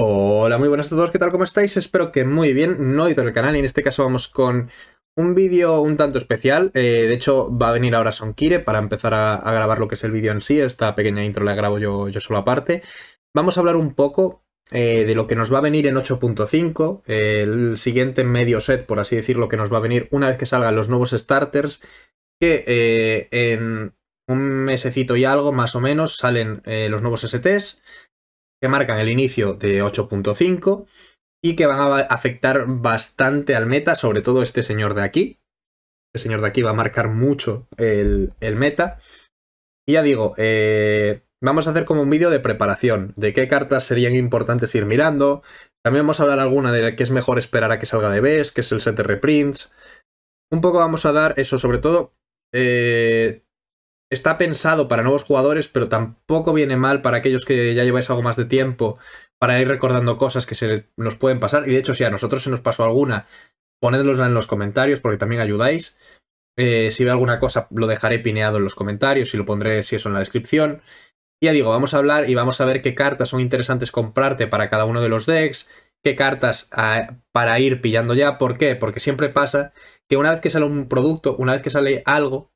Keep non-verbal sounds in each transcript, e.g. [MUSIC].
Hola, muy buenas a todos, ¿qué tal? ¿Cómo estáis? Espero que muy bien, no editor el canal y en este caso vamos con un vídeo un tanto especial, eh, de hecho va a venir ahora Sonkire para empezar a, grabar lo que es el vídeo en sí, esta pequeña intro la grabo yo, yo solo aparte. Vamos a hablar un poco eh, de lo que nos va a venir en 8.5, el siguiente medio set, por así decirlo, que nos va a venir una vez que salgan los nuevos starters, que eh, en un mesecito y algo, más o menos, salen los nuevos STs, que marcan el inicio de 8.5 y que van a afectar bastante al meta, sobre todo este señor de aquí. Este señor de aquí va a marcar mucho el, meta. Y ya digo, eh, vamos a hacer como un vídeo de preparación, de qué cartas serían importantes ir mirando. También vamos a hablar alguna de que es mejor esperar a que salga de vez que es el set de reprints. Un poco vamos a dar eso, sobre todo, eh, está pensado para nuevos jugadores, pero tampoco viene mal para aquellos que ya lleváis algo más de tiempo, para ir recordando cosas que se nos pueden pasar. Y de hecho, si a nosotros se nos pasó alguna, ponedlos en los comentarios porque también ayudáis. Eh, si veo alguna cosa, lo dejaré pineado en los comentarios y lo pondré, si eso, en la descripción. Y ya digo, vamos a hablar y vamos a ver qué cartas son interesantes comprarte para cada uno de los decks, qué cartas ah, para ir pillando ya. ¿Por qué? Porque siempre pasa que una vez que sale un producto, una vez que sale algo,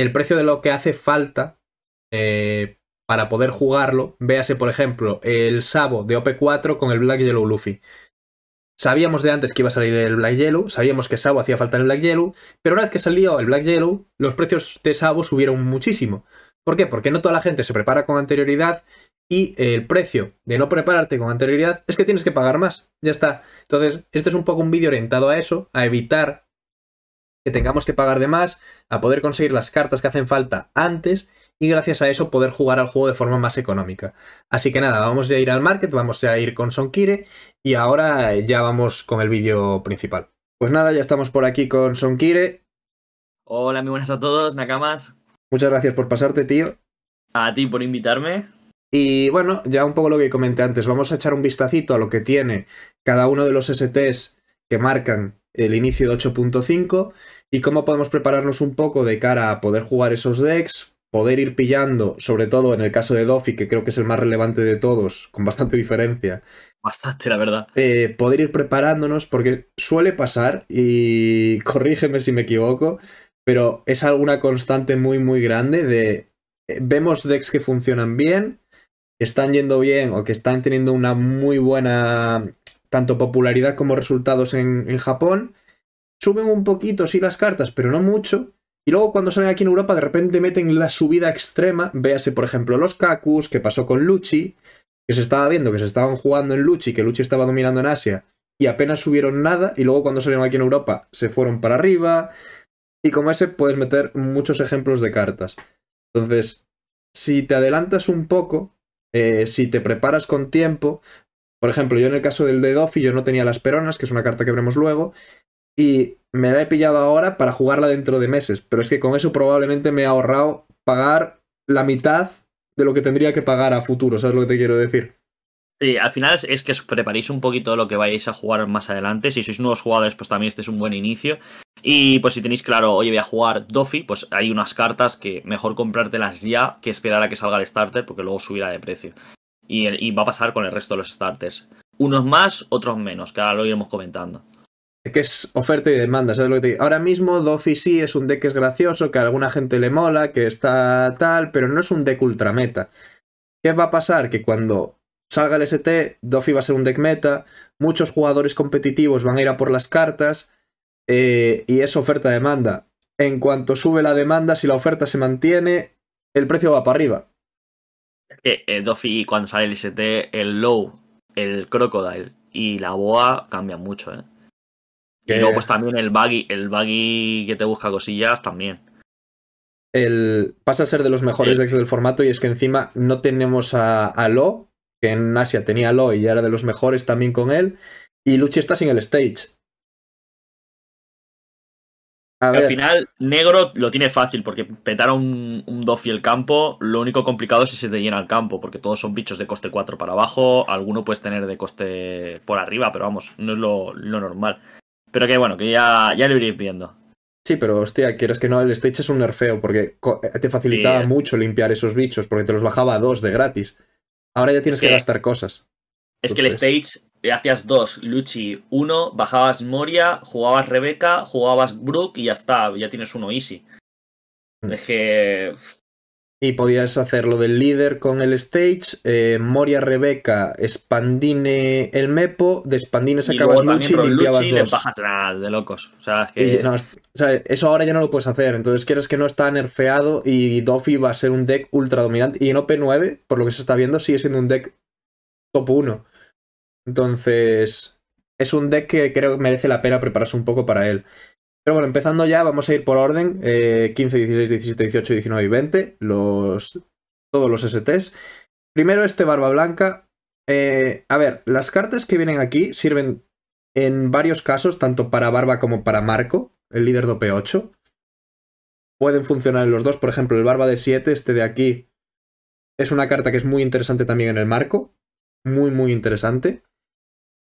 el precio de lo que hace falta eh, para poder jugarlo. Véase, por ejemplo, el Sabo de OP4 con el Black Yellow Luffy. Sabíamos de antes que iba a salir el Black Yellow, sabíamos que Sabo hacía falta en el Black Yellow, pero una vez que salió el Black Yellow, los precios de Sabo subieron muchísimo. ¿Por qué? Porque no toda la gente se prepara con anterioridad y el precio de no prepararte con anterioridad es que tienes que pagar más. Ya está. Entonces, este es un poco un vídeo orientado a eso, a evitar que tengamos que pagar de más, a poder conseguir las cartas que hacen falta antes y gracias a eso poder jugar al juego de forma más económica. Así que nada, vamos a ir al market, vamos a ir con Sonkire y ahora ya vamos con el vídeo principal. Pues nada, ya estamos por aquí con Sonkire. Hola, muy buenas a todos, Nakamas. Muchas gracias por pasarte, tío. A ti por invitarme. Y bueno, ya un poco lo que comenté antes, vamos a echar un vistacito a lo que tiene cada uno de los STs que marcan el inicio de 8.5 y cómo podemos prepararnos un poco de cara a poder jugar esos decks, poder ir pillando, sobre todo en el caso de Doffy, que creo que es el más relevante de todos, con bastante diferencia. Bastante, la verdad. Eh, poder ir preparándonos, porque suele pasar, y [LAUGHS] corrígeme si me equivoco, pero es alguna constante muy, muy grande de... Eh, vemos decks que funcionan bien, que están yendo bien o que están teniendo una muy buena tanto popularidad como resultados en, Japón. Suben un poquito, sí, las cartas, pero no mucho. Y luego cuando salen aquí en Europa de repente meten la subida extrema, véase por ejemplo los Kakus, que pasó con Luchi, que se estaba viendo que se estaban jugando en Luchi, que Luchi estaba dominando en Asia, y apenas subieron nada, y luego cuando salieron aquí en Europa se fueron para arriba, y como ese puedes meter muchos ejemplos de cartas. Entonces, si te adelantas un poco, eh, si te preparas con tiempo, por ejemplo, yo en el caso del de Doffy, yo no tenía las peronas, que es una carta que veremos luego, y me la he pillado ahora para jugarla dentro de meses, pero es que con eso probablemente me he ahorrado pagar la mitad de lo que tendría que pagar a futuro, ¿sabes lo que te quiero decir? Sí, al final es, que os preparéis un poquito lo que vayáis a jugar más adelante. Si sois nuevos jugadores, pues también este es un buen inicio. Y pues si tenéis claro, oye, voy a jugar Doffy, pues hay unas cartas que mejor comprártelas ya que esperar a que salga el starter porque luego subirá de precio. Y, va a pasar con el resto de los starters. Unos más, otros menos, que ahora lo iremos comentando. Es que es oferta y demanda, ¿sabes lo que te digo? Ahora mismo Dofi sí es un deck que es gracioso, que a alguna gente le mola, que está tal, pero no es un deck ultra meta. ¿Qué va a pasar? Que cuando salga el ST, Dofi va a ser un deck meta, muchos jugadores competitivos van a ir a por las cartas, eh, y es oferta-demanda. En cuanto sube la demanda, si la oferta se mantiene, el precio va para arriba que eh, cuando sale el IST, el Low, el Crocodile y la Boa cambian mucho, ¿eh? Y luego, pues también el Buggy, el Buggy que te busca cosillas también. El, pasa a ser de los mejores decks del formato y es que encima no tenemos a, Lo, que en Asia tenía a Lo y era de los mejores también con él. Y Luchi está sin el stage. Al final, negro lo tiene fácil, porque petar a un, un Dofi el campo, lo único complicado es si se te llena el campo, porque todos son bichos de coste 4 para abajo, alguno puedes tener de coste por arriba, pero vamos, no es lo, normal. Pero que bueno, que ya, ya lo iréis viendo. Sí, pero hostia, quieres que no, el stage es un nerfeo, porque eh, te facilitaba mucho limpiar esos bichos, porque te los bajaba a dos de gratis. Ahora ya tienes que, gastar cosas. Es que el stage hacías dos, Luchi uno, bajabas Moria, jugabas Rebeca, jugabas Brook y ya está, ya tienes uno easy. Mm. Es Y podías hacer lo del líder con el stage, eh, Moria, Rebeca, Expandine el Mepo, de Expandine sacabas Luchi y limpiabas dos. bajas de locos. O sea, eso ahora ya no lo puedes hacer, entonces quieres que no está nerfeado y Doffy va a ser un deck ultra dominante. Y en OP9, por lo que se está viendo, sigue siendo un deck top 1. Entonces, es un deck que creo que merece la pena prepararse un poco para él. Pero bueno, empezando ya, vamos a ir por orden. 15, 16, 17, 18, 19 y 20. Los, todos los STs. Primero este Barba Blanca. Eh, a ver, las cartas que vienen aquí sirven en varios casos, tanto para Barba como para Marco, el líder de P 8 Pueden funcionar en los dos. Por ejemplo, el Barba de 7, este de aquí, es una carta que es muy interesante también en el marco. Muy, muy interesante.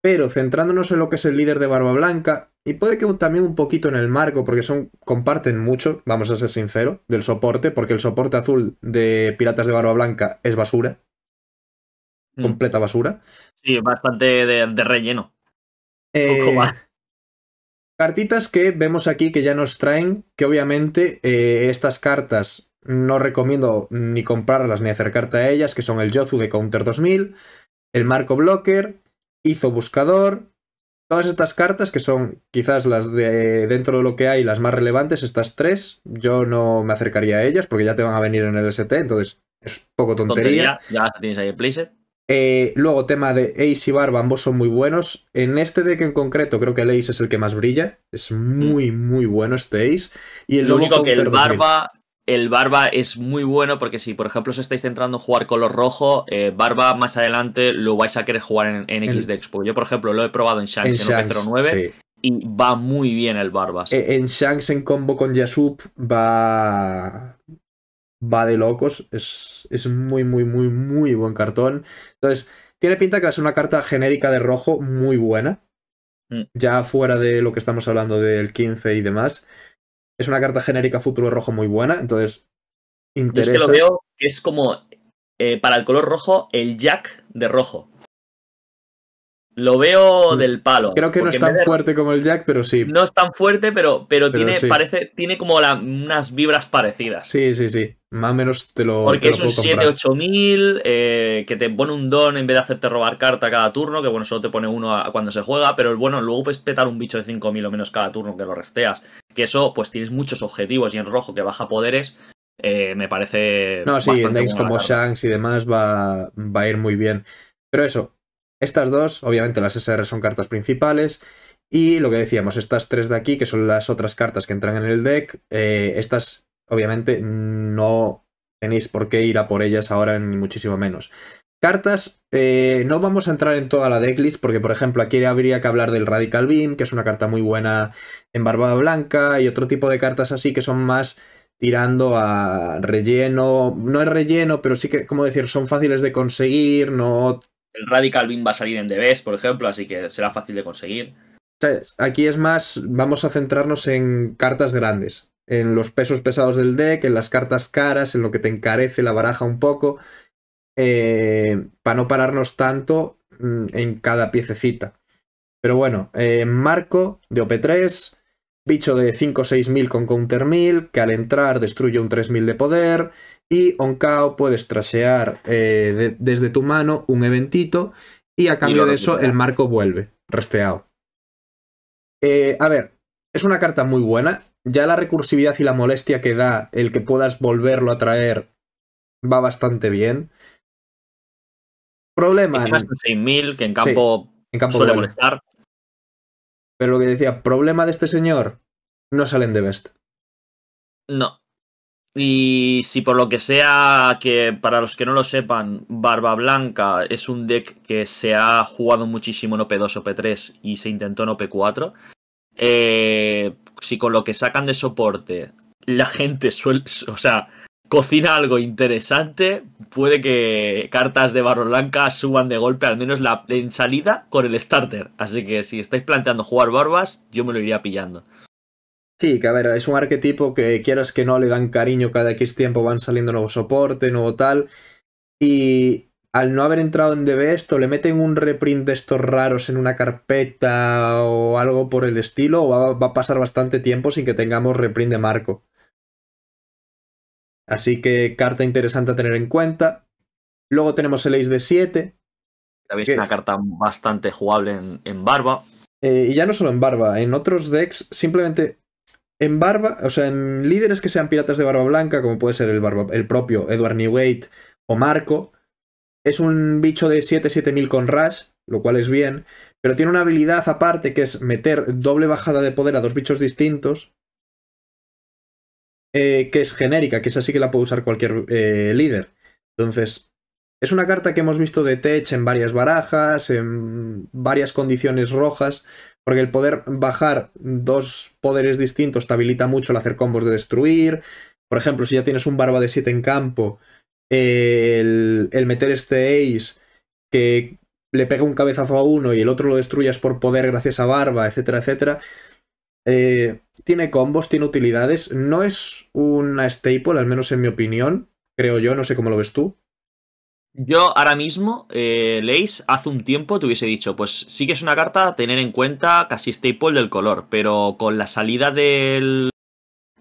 Pero centrándonos en lo que es el líder de Barba Blanca, y puede que también un poquito en el marco, porque son comparten mucho, vamos a ser sinceros, del soporte, porque el soporte azul de Piratas de Barba Blanca es basura. Mm. Completa basura. Sí, bastante de, relleno. Eh, cartitas que vemos aquí que ya nos traen, que obviamente eh, estas cartas no recomiendo ni comprarlas ni acercarte a ellas, que son el Yozu de Counter 2000, el Marco Blocker, hizo buscador. Todas estas cartas, que son quizás las de dentro de lo que hay, las más relevantes, estas tres, yo no me acercaría a ellas porque ya te van a venir en el ST, entonces es poco tontería. ya tienes ahí el playset. Eh, luego, tema de Ace y Barba, ambos son muy buenos. En este deck en concreto, creo que el Ace es el que más brilla. Es mm. muy, muy bueno este Ace. Y el Lo único que el Barba el Barba es muy bueno porque si, por ejemplo, os estáis centrando en jugar color rojo, eh, Barba más adelante lo vais a querer jugar en, x de Expo. yo, por ejemplo, lo he probado en Shanks en, 09 y va muy bien el Barba. E-, en Shanks en combo con Yasup va... va de locos. Es, es muy, muy, muy, muy buen cartón. Entonces, tiene pinta que va a ser una carta genérica de rojo muy buena. Mm. Ya fuera de lo que estamos hablando del 15 y demás es una carta genérica futuro rojo muy buena, entonces interesa. es veo que es como eh, para el color rojo el jack de rojo. Lo veo mm. del palo. Creo que no es tan fuerte como el Jack, pero sí. No es tan fuerte, pero, pero, tiene, parece, tiene como unas vibras parecidas. Sí, sí, sí. Más o menos te lo. Porque es un 7-8 mil eh, que te pone un don en vez de hacerte robar carta cada turno, que bueno, solo te pone uno cuando se juega, pero bueno, luego puedes petar un bicho de 5000 o menos cada turno que lo resteas. Que eso, pues tienes muchos objetivos y en rojo que baja poderes. Eh, me parece. No, sí, en como Shanks y demás va, va a ir muy bien. Pero eso, estas dos, obviamente las SR son cartas principales. Y lo que decíamos, estas tres de aquí, que son las otras cartas que entran en el deck, eh, estas obviamente no tenéis por qué ir a por ellas ahora ni muchísimo menos. Cartas, eh, no vamos a entrar en toda la decklist porque, por ejemplo, aquí habría que hablar del Radical Beam, que es una carta muy buena en Barbada Blanca, y otro tipo de cartas así que son más tirando a relleno, no es relleno, pero sí que, como decir, son fáciles de conseguir, no el Radical Beam va a salir en DBs, por ejemplo, así que será fácil de conseguir. Aquí es más, vamos a centrarnos en cartas grandes, en los pesos pesados del deck, en las cartas caras, en lo que te encarece la baraja un poco, eh, para no pararnos tanto mm, en cada piececita. Pero bueno, eh, Marco de OP3, bicho de 5 o 6 mil con counter 1000, que al entrar destruye un 3000 de poder, y Oncao puedes trasear eh, desde tu mano un eventito y a cambio de eso el marco vuelve, resteado. Eh, a ver, es una carta muy buena. Ya la recursividad y la molestia que da el que puedas volverlo a traer va bastante bien. Problema. En... 6.000, que en campo, en campo suele molestar. Pero lo que decía, problema de este señor, no salen de best. No. Y si por lo que sea, que para los que no lo sepan, Barba Blanca es un deck que se ha jugado muchísimo en OP2, OP3 y se intentó en OP4. Eh, si con lo que sacan de soporte la gente suele, o sea, cocina algo interesante, puede que cartas de Barba Blanca suban de golpe, al menos la, en salida, con el starter. Así que si estáis planteando jugar Barbas, yo me lo iría pillando. Sí, que a ver, es un arquetipo que quieras que no le dan cariño cada X tiempo, van saliendo nuevo soporte, nuevo tal. Y al no haber entrado en DB esto, le meten un reprint de estos raros en una carpeta o algo por el estilo, o va, a pasar bastante tiempo sin que tengamos reprint de marco. Así que carta interesante a tener en cuenta. Luego tenemos el Ace de 7. También que... es una carta bastante jugable en, barba. Eh, y ya no solo en barba, en otros decks simplemente en barba, o sea, en líderes que sean piratas de barba blanca, como puede ser el, barba, el propio Edward Newgate o Marco, es un bicho de 7-7000 con Rush, lo cual es bien, pero tiene una habilidad aparte que es meter doble bajada de poder a dos bichos distintos, eh, que es genérica, que es así que la puede usar cualquier eh, líder. Entonces, es una carta que hemos visto de Tech en varias barajas, en varias condiciones rojas, porque el poder bajar dos poderes distintos te habilita mucho el hacer combos de destruir. Por ejemplo, si ya tienes un barba de 7 en campo, el, meter este ace que le pega un cabezazo a uno y el otro lo destruyas por poder gracias a barba, etcétera, etcétera. Eh, tiene combos, tiene utilidades. No es una staple, al menos en mi opinión. Creo yo, no sé cómo lo ves tú. Yo ahora mismo, eh, Leis, hace un tiempo te hubiese dicho, pues sí que es una carta a tener en cuenta casi staple del color, pero con la salida del,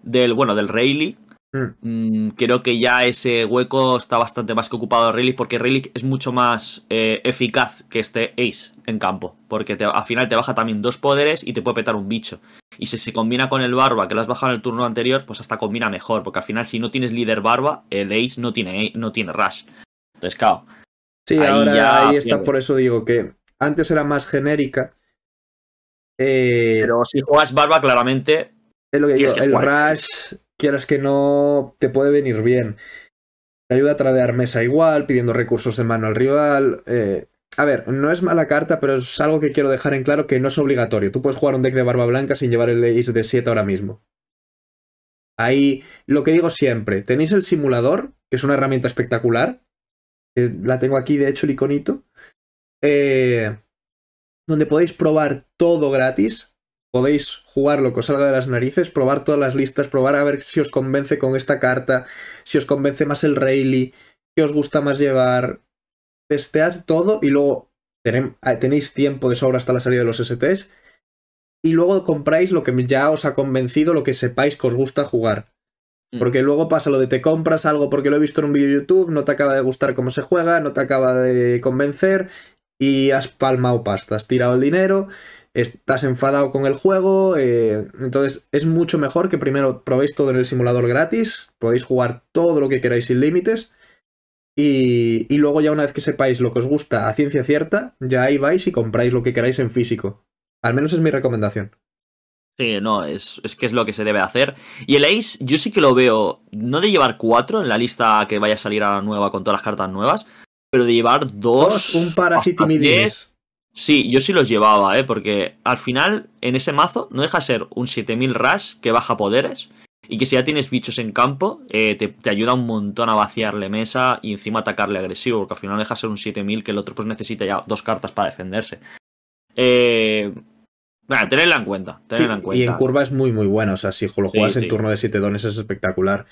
del bueno, del Rayleigh, hmm. mm, creo que ya ese hueco está bastante más que ocupado de Rayleigh, porque Rayleigh es mucho más eh, eficaz que este Ace en campo, porque al final te baja también dos poderes y te puede petar un bicho. Y si se combina con el Barba, que lo has bajado en el turno anterior, pues hasta combina mejor, porque al final si no tienes líder Barba, el Ace no tiene, no tiene Rush pescado. Sí, ahora ahí está, por eso digo que antes era más genérica. Eh, pero si juegas barba, claramente. Es lo que digo, el Rush, quieras que no, te puede venir bien. Te ayuda a tradear mesa igual, pidiendo recursos de mano al rival. Eh, a ver, no es mala carta, pero es algo que quiero dejar en claro que no es obligatorio. Tú puedes jugar un deck de barba blanca sin llevar el ace de 7 ahora mismo. Ahí, lo que digo siempre, tenéis el simulador, que es una herramienta espectacular, la tengo aquí de hecho el iconito, eh, donde podéis probar todo gratis, podéis jugar lo que os salga de las narices, probar todas las listas, probar a ver si os convence con esta carta, si os convence más el Rayleigh, qué os gusta más llevar, testead todo y luego ah, tenéis tiempo de sobra hasta la salida de los STs y luego compráis lo que ya os ha convencido, lo que sepáis que os gusta jugar. Mm. Porque luego pasa lo de te compras algo porque lo he visto en un vídeo de YouTube, no te acaba de gustar cómo se juega, no te acaba de convencer y has palmado pasta, has tirado el dinero, estás enfadado con el juego. Eh, entonces es mucho mejor que primero probéis todo en el simulador gratis, podéis jugar todo lo que queráis sin límites y, y luego ya una vez que sepáis lo que os gusta a ciencia cierta, ya ahí vais y compráis lo que queráis en físico. Al menos es mi recomendación. Sí, no, es, que es lo que se debe hacer. Y el Ace, yo sí que lo veo, no de llevar cuatro en la lista que vaya a salir a la nueva con todas las cartas nuevas, pero de llevar dos. dos un 10. Sí, yo sí los llevaba, ¿eh? porque al final en ese mazo no deja ser un 7000 Rush que baja poderes y que si ya tienes bichos en campo eh, te, ayuda un montón a vaciarle mesa y encima atacarle agresivo, porque al final deja ser un 7000 que el otro pues necesita ya dos cartas para defenderse. Eh, Nada, tenedla en cuenta, Y en curva es muy, muy bueno. O sea, si lo juegas en turno de 7 dones es espectacular.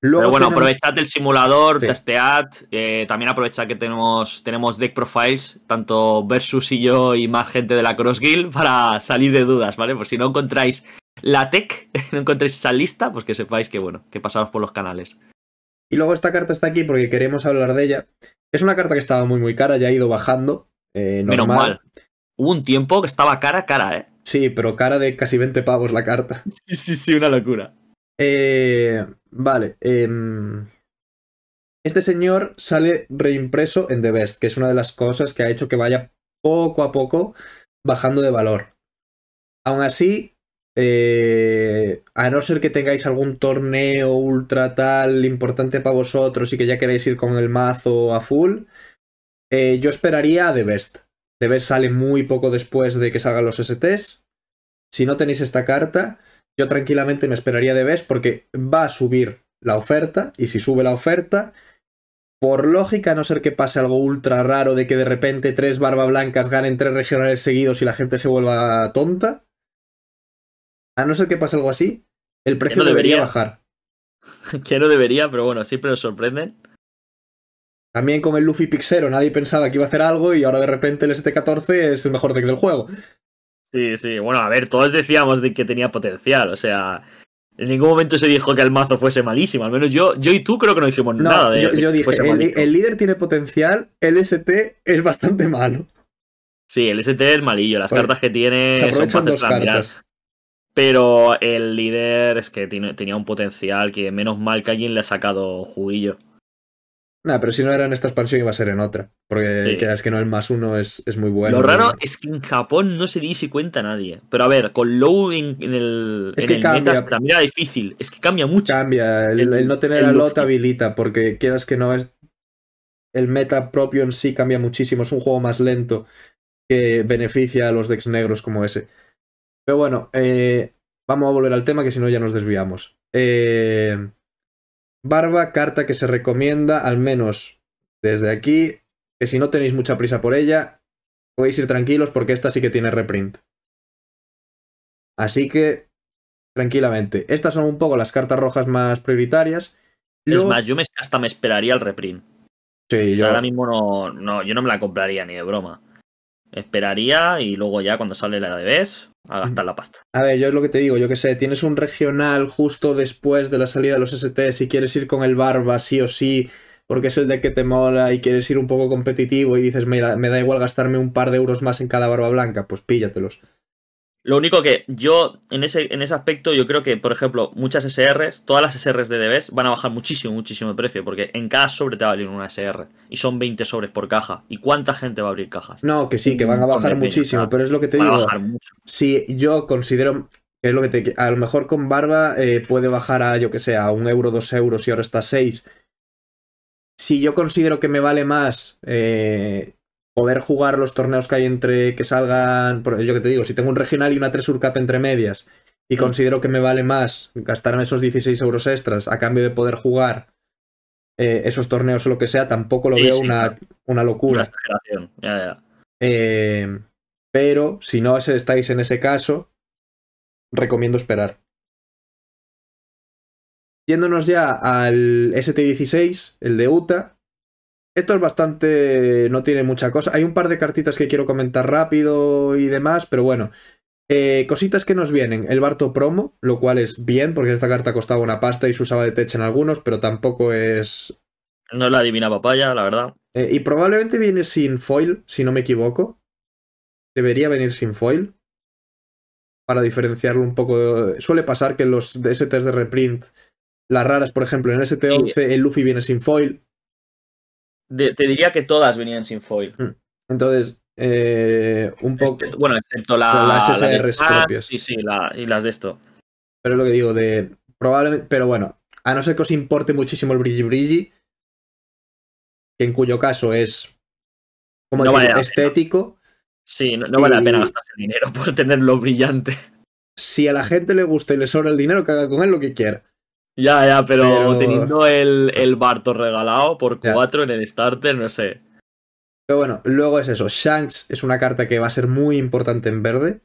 Pero bueno, aprovechad el simulador, testead. Eh, también aprovechad que tenemos, tenemos deck profiles, tanto Versus y yo y más gente de la Cross Guild, para salir de dudas, ¿vale? Por si no encontráis la tech, [LAUGHS] no encontréis esa lista, pues que sepáis que, bueno, que pasamos por los canales. Y luego esta carta está aquí porque queremos hablar de ella. Es una carta que estaba muy, muy cara, ya ha ido bajando. Eh, normal. Menos mal. Hubo un tiempo que estaba cara, cara, ¿eh? Sí, pero cara de casi 20 pavos la carta. Sí, sí, sí, una locura. Eh, vale. Em, este señor sale reimpreso en The Best, que es una de las cosas que ha hecho que vaya poco a poco bajando de valor. Aún así, eh, a no ser que tengáis algún torneo ultra tal importante para vosotros y que ya queráis ir con el mazo a full, eh, yo esperaría a The Best. Debes sale muy poco después de que salgan los STs. Si no tenéis esta carta, yo tranquilamente me esperaría Debes porque va a subir la oferta y si sube la oferta, por lógica, a no ser que pase algo ultra raro de que de repente tres barba blancas ganen tres regionales seguidos y la gente se vuelva tonta, a no ser que pase algo así, el precio debería? debería bajar. [LAUGHS] que no debería, pero bueno, siempre nos sorprenden. También con el Luffy Pixero, nadie pensaba que iba a hacer algo y ahora de repente el ST14 es el mejor deck del juego. Sí, sí, bueno, a ver, todos decíamos que tenía potencial, o sea, en ningún momento se dijo que el mazo fuese malísimo, al menos yo, yo y tú creo que no dijimos nada de Yo, dije, el, líder tiene potencial, el ST es bastante malo. Sí, el ST es malillo, las cartas que tiene son bastante grandes, Pero el líder es que tenía un potencial que menos mal que alguien le ha sacado juguillo. Nah, pero si no era en esta expansión iba a ser en otra. Porque quieras que no el más uno es, muy bueno. Lo raro es que en Japón no se dice cuenta nadie. Pero a ver, con Low en, el. Es que cambia. también era difícil. Es que cambia mucho. Cambia. El, no tener a Lot habilita. Porque quieras que no es. El meta propio en sí cambia muchísimo. Es un juego más lento que beneficia a los decks negros como ese. Pero bueno, eh, vamos a volver al tema que si no ya nos desviamos. Eh. Barba, carta que se recomienda, al menos desde aquí, que si no tenéis mucha prisa por ella, podéis ir tranquilos porque esta sí que tiene reprint. Así que, tranquilamente. Estas son un poco las cartas rojas más prioritarias. Es más, yo hasta me esperaría el reprint. Sí, yo... Ahora mismo no, no, yo no me la compraría ni de broma. Esperaría y luego ya cuando sale la de vez a gastar la pasta. A ver, yo es lo que te digo, yo que sé, tienes un regional justo después de la salida de los ST, si quieres ir con el barba sí o sí, porque es el de que te mola y quieres ir un poco competitivo y dices, mira, me da igual gastarme un par de euros más en cada barba blanca, pues píllatelos. Lo único que yo, en ese, en ese aspecto, yo creo que, por ejemplo, muchas SRs, todas las SRs de DBs van a bajar muchísimo, muchísimo de precio, porque en cada sobre te va a abrir una SR. Y son 20 sobres por caja. ¿Y cuánta gente va a abrir cajas? No, que sí, que van a bajar muchísimo, ah, pero es lo que te digo. Bajar mucho. Si yo considero, es lo que te. A lo mejor con barba eh, puede bajar a, yo que sé, a un euro, dos euros y ahora está seis. Si yo considero que me vale más eh, poder jugar los torneos que hay entre que salgan, por yo que te digo, si tengo un regional y una 3 Cup entre medias y mm. considero que me vale más gastarme esos 16 euros extras a cambio de poder jugar eh, esos torneos o lo que sea, tampoco lo veo Una, una, locura. Una exageración, ya, ya. Eh, pero si no estáis en ese caso, recomiendo esperar. Yéndonos ya al ST16, el de Utah, esto es bastante... no tiene mucha cosa. Hay un par de cartitas que quiero comentar rápido y demás, pero bueno. Eh, cositas que nos vienen. El Barto Promo, lo cual es bien, porque esta carta costaba una pasta y se usaba de tech en algunos, pero tampoco es... No la divina papaya, la verdad. Eh, y probablemente viene sin foil, si no me equivoco. Debería venir sin foil. Para diferenciarlo un poco. Suele pasar que los de de reprint, las raras, por ejemplo, en ST11 el Luffy viene sin foil, te diría que todas venían sin foil. Hmm. Entonces, eh, un poco. Este, bueno, excepto las Sí, sí, la, y las de esto. Pero es lo que digo, de. Probablemente. Pero bueno, a no ser que os importe muchísimo el Bridgie Bridgie, que en cuyo caso es. Como no estético. Sí, no, vale la pena gastarse dinero [LAUGHS] por tenerlo brillante. Si a la gente le gusta y le sobra el dinero, que haga con él lo que quiera. Ya, ya, pero, teniendo el, el, Barto regalado por cuatro en el starter, no sé. Pero bueno, luego es eso. Shanks es una carta que va a ser muy importante en verde.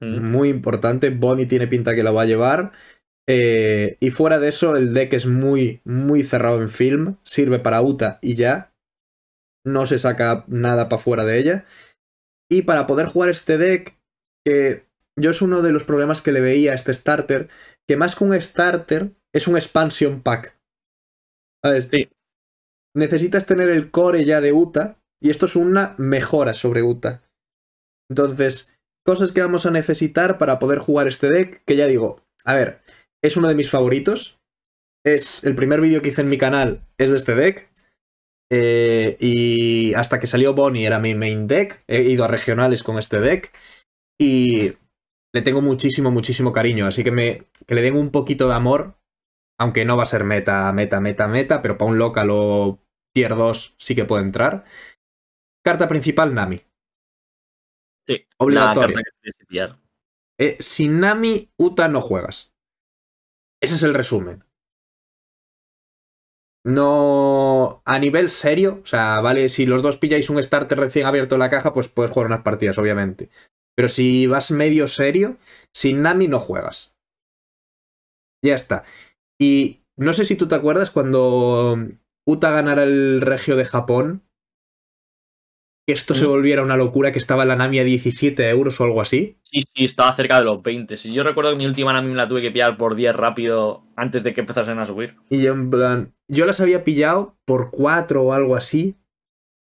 Mm. Muy importante. Bonnie tiene pinta que la va a llevar. Eh, y fuera de eso, el deck es muy, muy cerrado en film. Sirve para Uta y ya. No se saca nada para fuera de ella. Y para poder jugar este deck, que yo es uno de los problemas que le veía a este starter, que más que un starter, es un expansion pack. ¿Sabes? Necesitas tener el core ya de UTA y esto es una mejora sobre UTA. Entonces, cosas que vamos a necesitar para poder jugar este deck, que ya digo, a ver, es uno de mis favoritos. Es el primer vídeo que hice en mi canal, es de este deck. Eh, y hasta que salió Bonnie era mi main deck. He ido a regionales con este deck. Y le tengo muchísimo, muchísimo cariño. Así que, me, que le den un poquito de amor aunque no va a ser meta, meta, meta, meta, pero para un local o tier 2 sí que puede entrar. Carta principal, Nami. Sí, obligatoria. Eh, sin Nami, Uta no juegas. Ese es el resumen. No. A nivel serio, o sea, vale, si los dos pilláis un starter recién abierto en la caja, pues puedes jugar unas partidas, obviamente. Pero si vas medio serio, sin Nami no juegas. Ya está. Y no sé si tú te acuerdas cuando Uta ganara el regio de Japón, que esto se mm. volviera una locura, que estaba la Nami a 17 euros o algo así. Sí, sí, estaba cerca de los 20. Si yo recuerdo que mi última Nami me la tuve que pillar por 10 rápido antes de que empezasen a subir. Y yo en plan, yo las había pillado por 4 o algo así.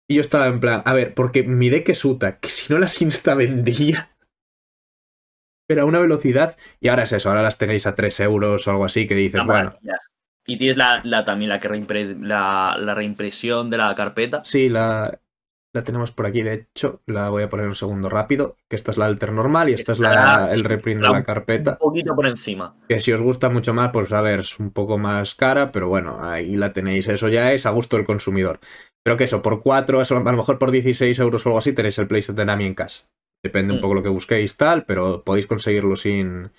Y yo estaba en plan, a ver, porque mi que es Uta, que si no las insta [LAUGHS] vendía a una velocidad. Y ahora es eso, ahora las tenéis a 3 euros o algo así, que dices, ah, bueno. Y tienes la, también la, que la, reimpresión de la carpeta. Sí, la, la tenemos por aquí, de hecho. La voy a poner un segundo rápido. Que esta es la alter normal y esta es la, el reprint de la carpeta. Un poquito por encima. Que si os gusta mucho más, pues a ver, es un poco más cara, pero bueno, ahí la tenéis. Eso ya es a gusto del consumidor. Pero que eso, por 4, a lo mejor por 16 euros o algo así, tenéis el playset de Nami en casa. Depende un mm. poco lo que busquéis, tal, pero podéis conseguirlo sin,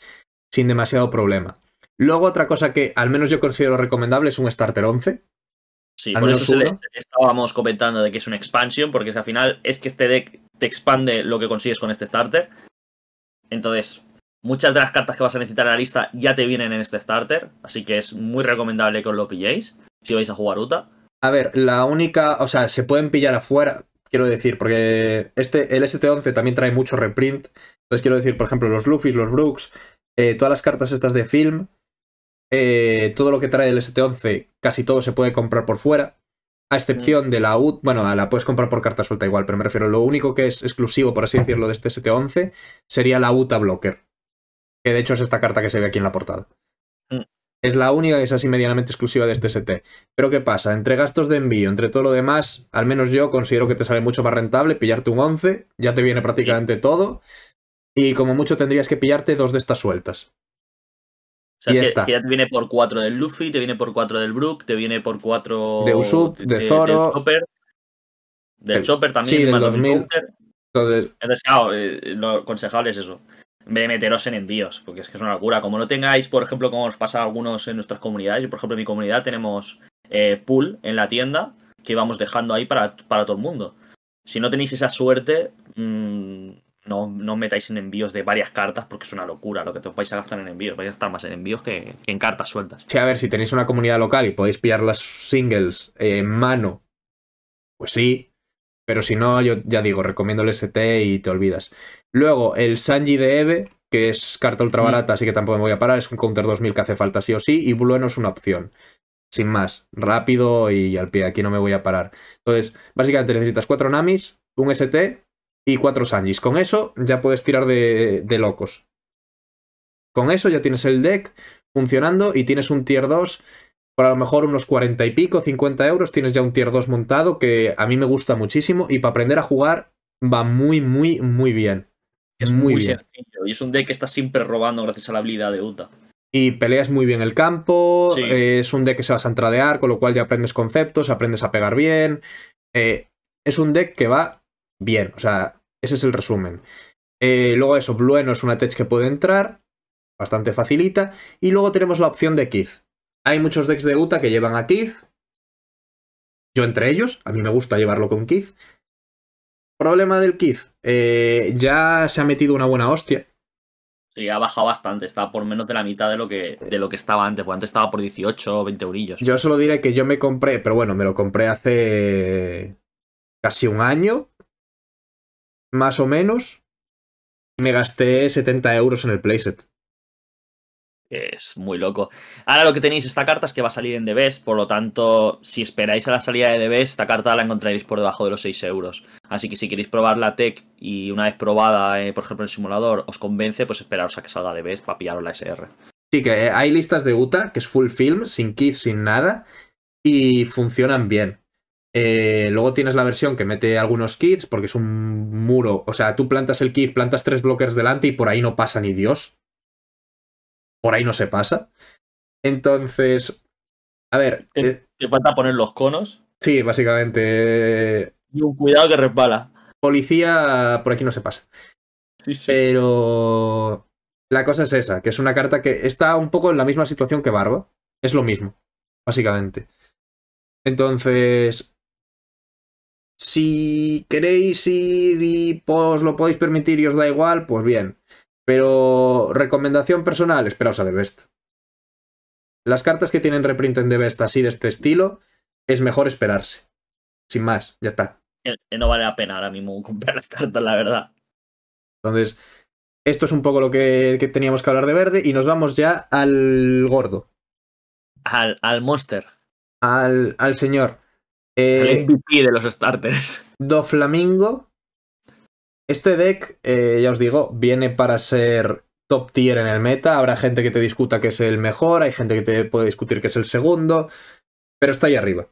demasiado problema. Luego, otra cosa que al menos yo considero recomendable es un Starter 11. Sí, por eso le, estábamos comentando de que es una expansion, porque es, al final es que este deck te expande lo que consigues con este starter. Entonces, muchas de las cartas que vas a necesitar en la lista ya te vienen en este starter, así que es muy recomendable que os lo pilléis si vais a jugar Uta. A ver, la única, o sea, se pueden pillar afuera, Quiero decir, porque este, el ST11 también trae mucho reprint. Entonces quiero decir, por ejemplo, los Luffys, los Brooks, eh, todas las cartas estas de film, eh, todo lo que trae el ST11, casi todo se puede comprar por fuera. A excepción de la UT, bueno, la puedes comprar por carta suelta igual, pero me refiero, lo único que es exclusivo, por así decirlo, de este ST11 sería la UTA Blocker. Que de hecho es esta carta que se ve aquí en la portada. Mm. Es la única que es así medianamente exclusiva de este ST. Pero ¿qué pasa? Entre gastos de envío, entre todo lo demás, al menos yo considero que te sale mucho más rentable pillarte un 11, ya te viene prácticamente todo, y como mucho tendrías que pillarte dos de estas sueltas. O sea, ya te viene por 4 del Luffy, te viene por 4 del Brook, te viene por 4 de Usup, de, Zoro, del Chopper, también, sí, del 2000. Entonces, eh, lo aconsejable es eso en vez de meteros en envíos, porque es que es una locura. Como no tengáis, por ejemplo, como os pasa a algunos en nuestras comunidades, yo por ejemplo en mi comunidad tenemos eh, pool en la tienda que vamos dejando ahí para, todo el mundo. Si no tenéis esa suerte, mm, no, no, metáis en envíos de varias cartas porque es una locura lo que te vais a gastar en envíos. Vais a estar más en envíos que, en cartas sueltas. Sí, a ver, si tenéis una comunidad local y podéis pillar las singles eh, en mano, pues sí, pero si no, yo ya digo, recomiendo el ST y te olvidas. Luego, el Sanji de Eve, que es carta ultra barata, mm. así que tampoco me voy a parar. Es un counter 2000 que hace falta sí o sí. Y Blueno es una opción. Sin más, rápido y al pie. Aquí no me voy a parar. Entonces, básicamente necesitas cuatro Namis, un ST y cuatro Sanjis. Con eso ya puedes tirar de, de locos. Con eso ya tienes el deck funcionando y tienes un tier 2 por a lo mejor unos 40 y pico, 50 euros, tienes ya un tier 2 montado que a mí me gusta muchísimo y para aprender a jugar va muy, muy, muy bien. Es muy, bien. y es un deck que está siempre robando gracias a la habilidad de Uta. Y peleas muy bien el campo, eh, es un deck que se vas a entradear, con lo cual ya aprendes conceptos, aprendes a pegar bien. Eh, es un deck que va bien, o sea, ese es el resumen. Eh, luego eso, Blueno es una tech que puede entrar, bastante facilita. Y luego tenemos la opción de Kith, hay muchos decks de Uta que llevan a Keith. Yo entre ellos, a mí me gusta llevarlo con Keith. Problema del Keith, eh, ya se ha metido una buena hostia. Sí, ha bajado bastante, está por menos de la mitad de lo que, de lo que estaba antes, porque antes estaba por 18 o 20 eurillos. Yo solo diré que yo me compré, pero bueno, me lo compré hace casi un año, más o menos, y me gasté 70 euros en el playset es muy loco. Ahora lo que tenéis esta carta es que va a salir en DBs, por lo tanto, si esperáis a la salida de DBs, esta carta la encontraréis por debajo de los 6 euros. Así que si queréis probar la tech y una vez probada, eh, por ejemplo, el simulador, os convence, pues esperaros a que salga DBs para pillaros la SR. Sí, que eh, hay listas de UTA, que es full film, sin kits, sin nada, y funcionan bien. Eh, luego tienes la versión que mete algunos kits, porque es un muro. O sea, tú plantas el kit, plantas tres blockers delante y por ahí no pasa ni Dios por ahí no se pasa. Entonces, a ver. ¿Qué eh, falta poner los conos. Sí, básicamente. Y un cuidado que resbala. Policía, por aquí no se pasa. Pero la cosa es esa, que es una carta que está un poco en la misma situación que Barba. Es lo mismo, básicamente. Entonces, si queréis ir y pues lo podéis permitir y os da igual, pues bien. Pero recomendación personal, esperaos a The Best. Las cartas que tienen reprint en The así de este estilo, es mejor esperarse. Sin más, ya está. Eh, eh, no vale la pena ahora mismo comprar las cartas, la verdad. Entonces, esto es un poco lo que, teníamos que hablar de verde y nos vamos ya al gordo. Al, al monster. Al, al señor. Eh, MVP de los starters. Do Flamingo este deck, eh, ya os digo, viene para ser top tier en el meta. Habrá gente que te discuta que es el mejor, hay gente que te puede discutir que es el segundo, pero está ahí arriba.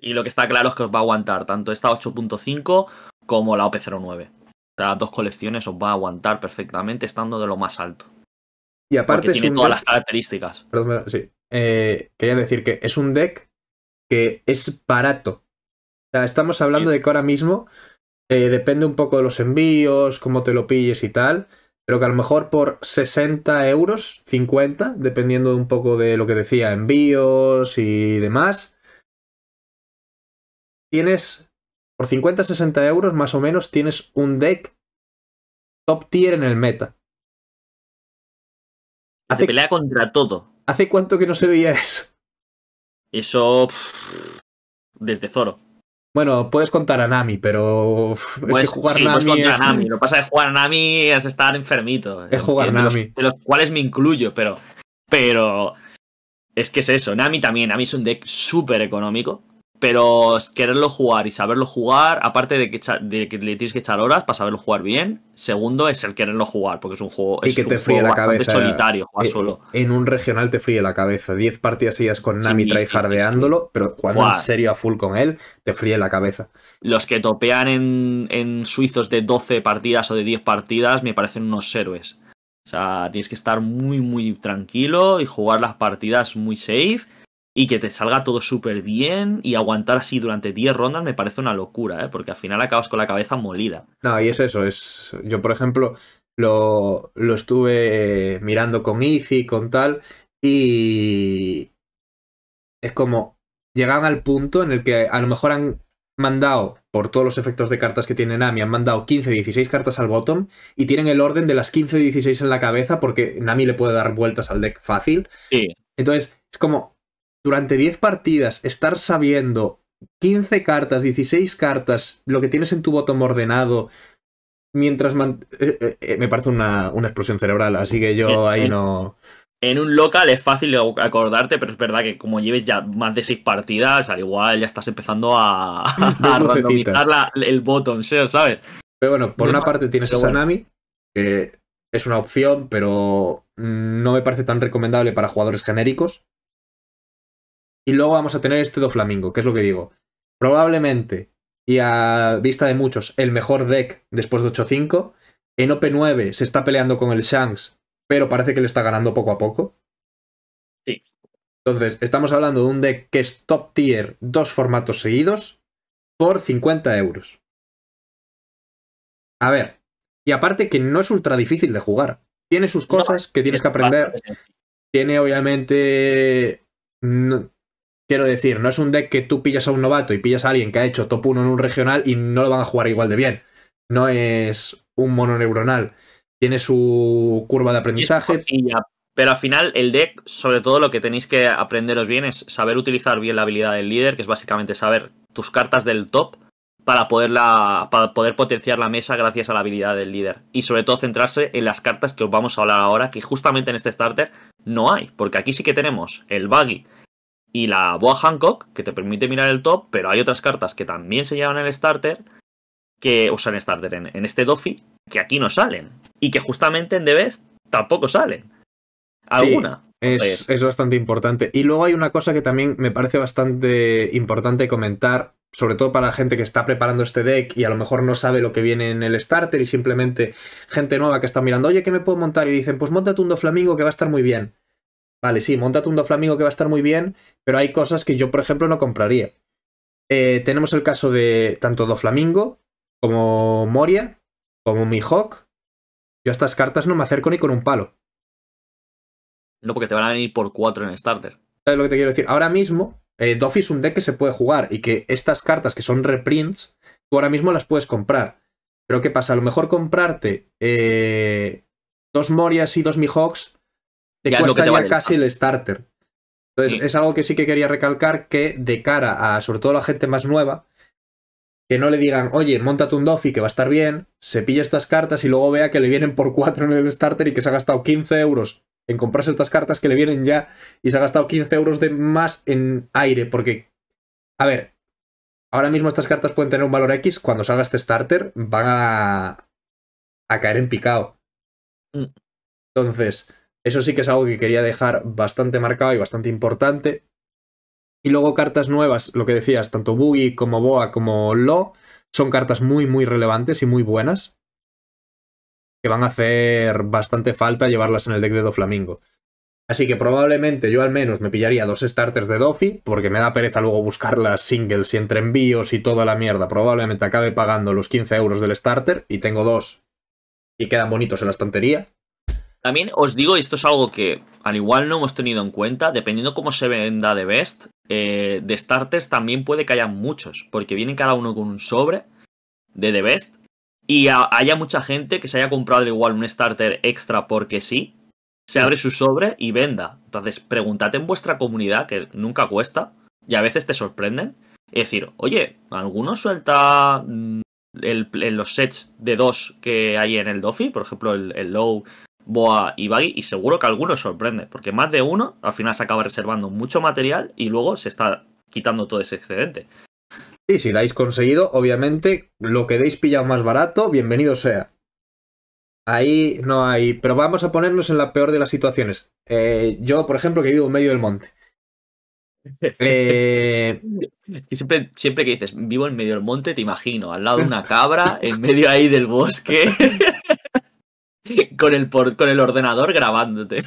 Y lo que está claro es que os va a aguantar tanto esta 8.5 como la OP09. Las dos colecciones os va a aguantar perfectamente estando de lo más alto. Y aparte tiene todas las características. sí. Eh, quería decir que es un deck que es barato. O sea, estamos hablando de que ahora mismo eh, depende un poco de los envíos, cómo te lo pilles y tal. Pero que a lo mejor por 60 euros, 50, dependiendo un poco de lo que decía, envíos y demás. Tienes, por 50, 60 euros más o menos, tienes un deck top tier en el meta. Hace, pelea contra todo. ¿Hace cuánto que no se veía eso? Eso. Desde Zoro. Bueno, puedes contar a Nami, pero es pues jugar pues Nami. Lo pasa de jugar a Nami es estar enfermito. Es jugar Nami. de los cuales me incluyo, pero. Pero. Es que es eso. Nami también. Nami es un deck súper económico. Pero quererlo jugar y saberlo jugar, aparte de que, le tienes que echar horas para saberlo jugar bien, segundo es el quererlo jugar, porque es un juego, solitario, en, eh, solo. En un regional te fríe la cabeza. Diez partidas seguidas con Nami trae tryhardeándolo, pero jugando en serio a full con él, te fríe la cabeza. Los que topean en, en suizos de 12 partidas o de 10 partidas me parecen unos héroes. O sea, tienes que estar muy, muy tranquilo y jugar las partidas muy safe y que te salga todo súper bien y aguantar así durante 10 rondas me parece una locura, ¿eh? porque al final acabas con la cabeza molida. No, y es eso, es yo por ejemplo lo, estuve eh, mirando con Easy, con tal, y es como llegan al punto en el que a lo mejor han mandado, por todos los efectos de cartas que tiene Nami, han mandado 15, 16 cartas al bottom y tienen el orden de las 15, 16 en la cabeza porque Nami le puede dar vueltas al deck fácil. Sí. Entonces, es como, durante 10 partidas estar sabiendo 15 cartas, 16 cartas, lo que tienes en tu botón ordenado, mientras... Eh, eh, eh, me parece una, explosión cerebral, así que yo ahí no... En un local es fácil acordarte, pero es verdad que como lleves ya más de 6 partidas, al igual ya estás empezando a, [LAUGHS] a randomizar la, el botón, ¿sabes? Pero bueno, por una parte tienes a que es una opción, pero no me parece tan recomendable para jugadores genéricos. Y luego vamos a tener este Doflamingo, que es lo que digo. Probablemente, y a vista de muchos, el mejor deck después de 8-5. En OP9 se está peleando con el Shanks, pero parece que le está ganando poco a poco. Sí. Entonces, estamos hablando de un deck que es top tier, dos formatos seguidos, por 50 euros. A ver, y aparte que no es ultra difícil de jugar. Tiene sus cosas que tienes que aprender. Tiene obviamente Quiero decir, no es un deck que tú pillas a un novato y pillas a alguien que ha hecho top 1 en un regional y no lo van a jugar igual de bien. No es un mono neuronal. Tiene su curva de aprendizaje. Pero al final el deck, sobre todo lo que tenéis que aprenderos bien es saber utilizar bien la habilidad del líder, que es básicamente saber tus cartas del top para, poderla, para poder potenciar la mesa gracias a la habilidad del líder. Y sobre todo centrarse en las cartas que os vamos a hablar ahora, que justamente en este starter no hay, porque aquí sí que tenemos el buggy, y la Boa Hancock, que te permite mirar el top, pero hay otras cartas que también se llevan en el starter, que, usan starter, en, este Doffy, que aquí no salen. Y que justamente en The tampoco salen. Alguna. es, es bastante importante. Y luego hay una cosa que también me parece bastante importante comentar, sobre todo para la gente que está preparando este deck y a lo mejor no sabe lo que viene en el starter y simplemente gente nueva que está mirando, oye, ¿qué me puedo montar? Y dicen, pues montate un Doflamingo que va a estar muy bien. Vale, sí, montate un Doflamingo que va a estar muy bien, pero hay cosas que yo, por ejemplo, no compraría. Eh, tenemos el caso de tanto Doflamingo como Moria, como Mihawk. Yo a estas cartas no me acerco ni con un palo. No, porque te van a venir por cuatro en Starter. ¿Sabes lo que te quiero decir? Ahora mismo, eh, Dofi es un deck que se puede jugar y que estas cartas que son reprints, tú ahora mismo las puedes comprar. Pero ¿qué pasa? A lo mejor comprarte eh, dos Morias y dos Mihawks te cuesta ya casi el starter. Entonces, es algo que sí que quería recalcar que de cara a, sobre todo a la gente más nueva, que no le digan, oye, monta un Dofi que va a estar bien, se pilla estas cartas y luego vea que le vienen por 4 en el starter y que se ha gastado 15 euros en comprarse estas cartas que le vienen ya y se ha gastado 15 euros de más en aire, porque, a ver, ahora mismo estas cartas pueden tener un valor X, cuando salga este starter van a, a caer en picado. Mm. Entonces, eso sí que es algo que quería dejar bastante marcado y bastante importante. Y luego cartas nuevas, lo que decías, tanto Boogie como Boa como Lo, son cartas muy, muy relevantes y muy buenas. Que van a hacer bastante falta llevarlas en el deck de Doflamingo. Así que probablemente yo al menos me pillaría dos starters de Dofi, porque me da pereza luego buscar las singles y entre envíos y toda la mierda. Probablemente acabe pagando los 15 euros del starter y tengo dos y quedan bonitos en la estantería. También os digo, y esto es algo que al igual no hemos tenido en cuenta, dependiendo cómo se venda de Best, eh, de starters también puede que haya muchos, porque vienen cada uno con un sobre de The Best y haya mucha gente que se haya comprado igual un starter extra porque sí, se abre su sobre y venda. Entonces, preguntad en vuestra comunidad, que nunca cuesta, y a veces te sorprenden, y decir, oye, ¿alguno suelta mm, el, los sets de dos que hay en el Dofi? Por ejemplo, el, el Low Boa y Baggy y seguro que algunos sorprende, porque más de uno al final se acaba reservando mucho material y luego se está quitando todo ese excedente. Y si lo habéis conseguido, obviamente lo que deis pillado más barato, bienvenido sea. Ahí no hay. Pero vamos a ponernos en la peor de las situaciones. Eh, yo, por ejemplo, que vivo en medio del monte. Eh... [LAUGHS] Siempre, siempre que dices vivo en medio del monte, te imagino, al lado de una cabra, en medio ahí del bosque. [LAUGHS] [LAUGHS] con el, con el ordenador grabándote.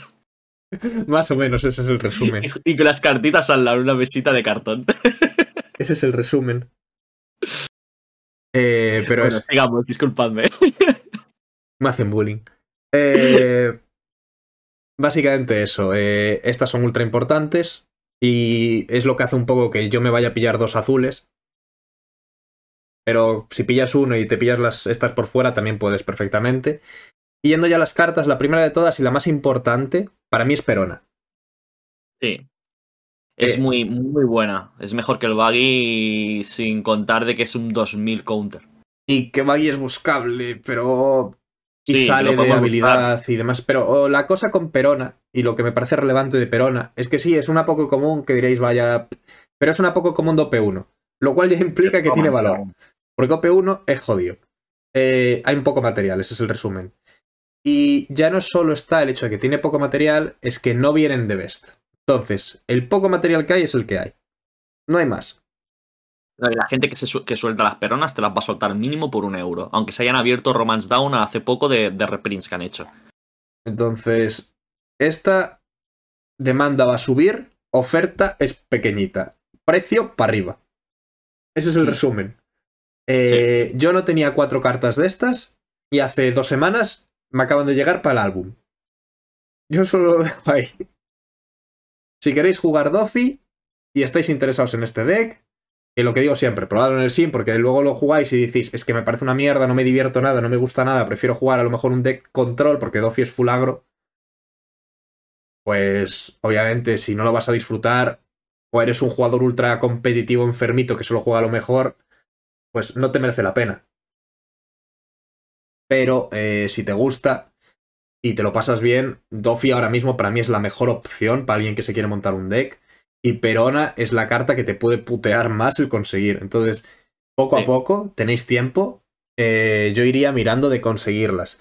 [LAUGHS] Más o menos, ese es el resumen. [LAUGHS] Y, con las cartitas al lado, una mesita de cartón. Ese es el resumen. Eh, pero digamos, disculpadme. Me hacen bullying. Eh, básicamente eso. Eh, estas son ultra importantes. Y es lo que hace un poco que yo me vaya a pillar dos azules. Pero si pillas uno y te pillas las, estas por fuera, también puedes perfectamente yendo ya a las cartas, la primera de todas y la más importante, para mí es Perona. Sí. Es eh, muy, muy buena. Es mejor que el Baggy sin contar de que es un 2000 counter. Y que Baggy es buscable, pero... sale de habilidad y demás. Pero oh, la cosa con Perona, y lo que me parece relevante de Perona, es que sí, es una poco común que diréis, vaya... Pero es una poco común de OP1, lo cual ya [LAUGHS] implica que tiene valor. Porque OP1 es jodido. Eh, hay un poco material, ese es el resumen. Y ya no solo está el hecho de que tiene poco material, es que no vienen de best. Entonces, el poco material que hay es el que hay. No hay más. La gente que, suelta las peronas te las va a soltar mínimo por un euro, aunque se hayan abierto Romance Down hace poco de, reprints que han hecho. Entonces, esta demanda va a subir, oferta es pequeñita, precio para arriba. Ese es el resumen. Eh, yo no tenía cuatro cartas de estas y hace dos semanas me acaban de llegar para el álbum. Yo solo lo dejo ahí. Si queréis jugar Dofi y estáis interesados en este deck, que lo que digo siempre, probadlo en el sim, porque luego lo jugáis y decís, es que me parece una mierda, no me divierto nada, no me gusta nada, prefiero jugar a lo mejor un deck control, porque Dofi es fulagro. Pues obviamente, si no lo vas a disfrutar, o eres un jugador ultra competitivo enfermito que solo juega a lo mejor, pues no te merece la pena. Pero eh, si te gusta y te lo pasas bien, Dofi ahora mismo para mí es la mejor opción para alguien que se quiere montar un deck. Y Perona es la carta que te puede putear más el conseguir. Entonces, poco a poco, tenéis tiempo. Eh, yo iría mirando de conseguirlas.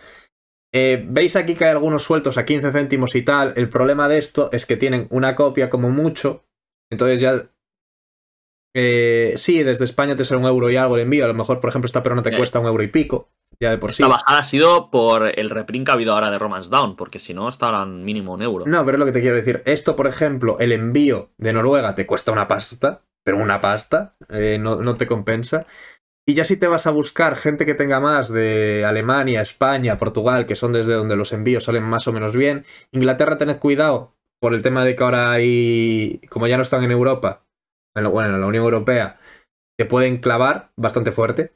Eh, Veis aquí que hay algunos sueltos a 15 céntimos y tal. El problema de esto es que tienen una copia como mucho. Entonces ya... sí, desde España te sale un euro y algo el envío. A lo mejor, por ejemplo, esta perona te cuesta un euro y pico. Ya de por Esta bajada ha sido por el reprint que ha habido ahora de Romance Down, porque si no estarán mínimo un euro. No, pero es lo que te quiero decir. Esto, por ejemplo, el envío de Noruega te cuesta una pasta, pero una pasta, eh, no, no te compensa. Y ya si te vas a buscar gente que tenga más de Alemania, España, Portugal, que son desde donde los envíos salen más o menos bien. Inglaterra, tened cuidado por el tema de que ahora hay, como ya no están en Europa, bueno, en la Unión Europea, te pueden clavar bastante fuerte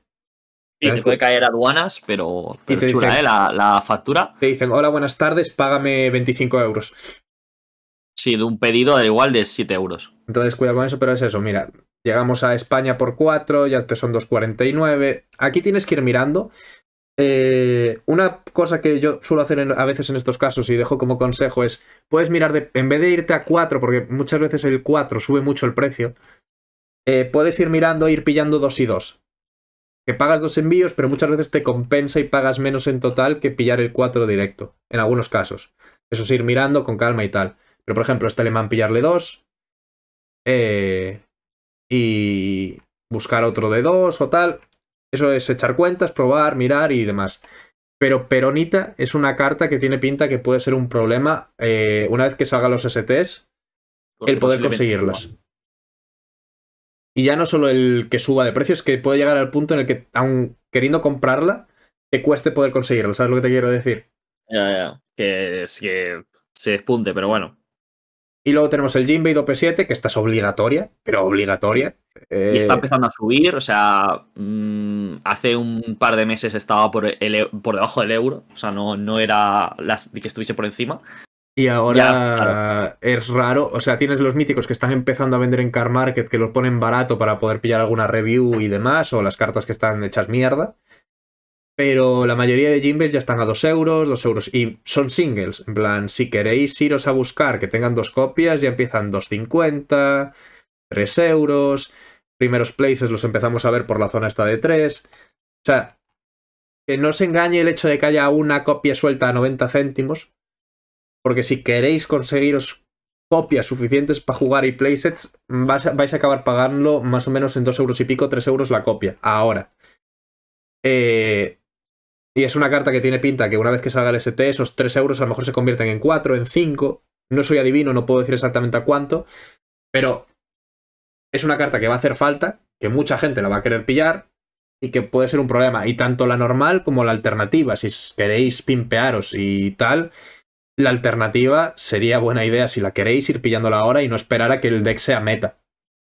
puede caer aduanas, pero, pero te chula, ¿eh? La, factura. Te dicen, hola, buenas tardes, págame 25 euros. Sí, de un pedido al igual de 7 euros. Entonces, cuida con eso, pero es eso, mira, llegamos a España por 4, ya te son 2,49. Aquí tienes que ir mirando. Eh, una cosa que yo suelo hacer a veces en estos casos y dejo como consejo es, puedes mirar, en vez de irte a 4, porque muchas veces el 4 sube mucho el precio, eh, puedes ir mirando, e ir pillando 2 y 2 que pagas dos envíos, pero muchas veces te compensa y pagas menos en total que pillar el 4 directo, en algunos casos. Eso es ir mirando con calma y tal. Pero por ejemplo, este alemán pillarle dos eh, y buscar otro de dos o tal. Eso es echar cuentas, probar, mirar y demás. Pero Peronita es una carta que tiene pinta que puede ser un problema eh, una vez que salgan los STs, el poder conseguirlas. Y ya no solo el que suba de precio, es que puede llegar al punto en el que, aun queriendo comprarla, te cueste poder conseguirla. ¿Sabes lo que te quiero decir? Ya, ya. Que, se despunte, pero bueno. Y luego tenemos el Jinbei p 7 que esta obligatoria, pero obligatoria. Y está eh, empezando a subir, o sea, mm, hace un par de meses estaba por, por debajo del euro, o sea, no, no era las, que estuviese por encima. Y ahora es raro, o sea, tienes los míticos que están empezando a vender en Car Market, que los ponen barato para poder pillar alguna review y demás, o las cartas que están hechas mierda. Pero la mayoría de Jimbes ya están a 2 euros, 2 euros, y son singles. En plan, si queréis iros a buscar que tengan dos copias, ya empiezan 2,50, 3 euros. Primeros places los empezamos a ver por la zona esta de 3. O sea, que no se engañe el hecho de que haya una copia suelta a 90 céntimos, porque si queréis conseguiros copias suficientes para jugar y playsets, vais a, acabar pagando más o menos en 2 euros y pico, 3 euros la copia. Ahora. Eh, y es una carta que tiene pinta que una vez que salga el ST, esos 3 euros a lo mejor se convierten en 4, en 5. No soy adivino, no puedo decir exactamente a cuánto. Pero es una carta que va a hacer falta, que mucha gente la va a querer pillar y que puede ser un problema. Y tanto la normal como la alternativa, si queréis pimpearos y tal, la alternativa sería buena idea si la queréis ir pillándola ahora y no esperar a que el deck sea meta.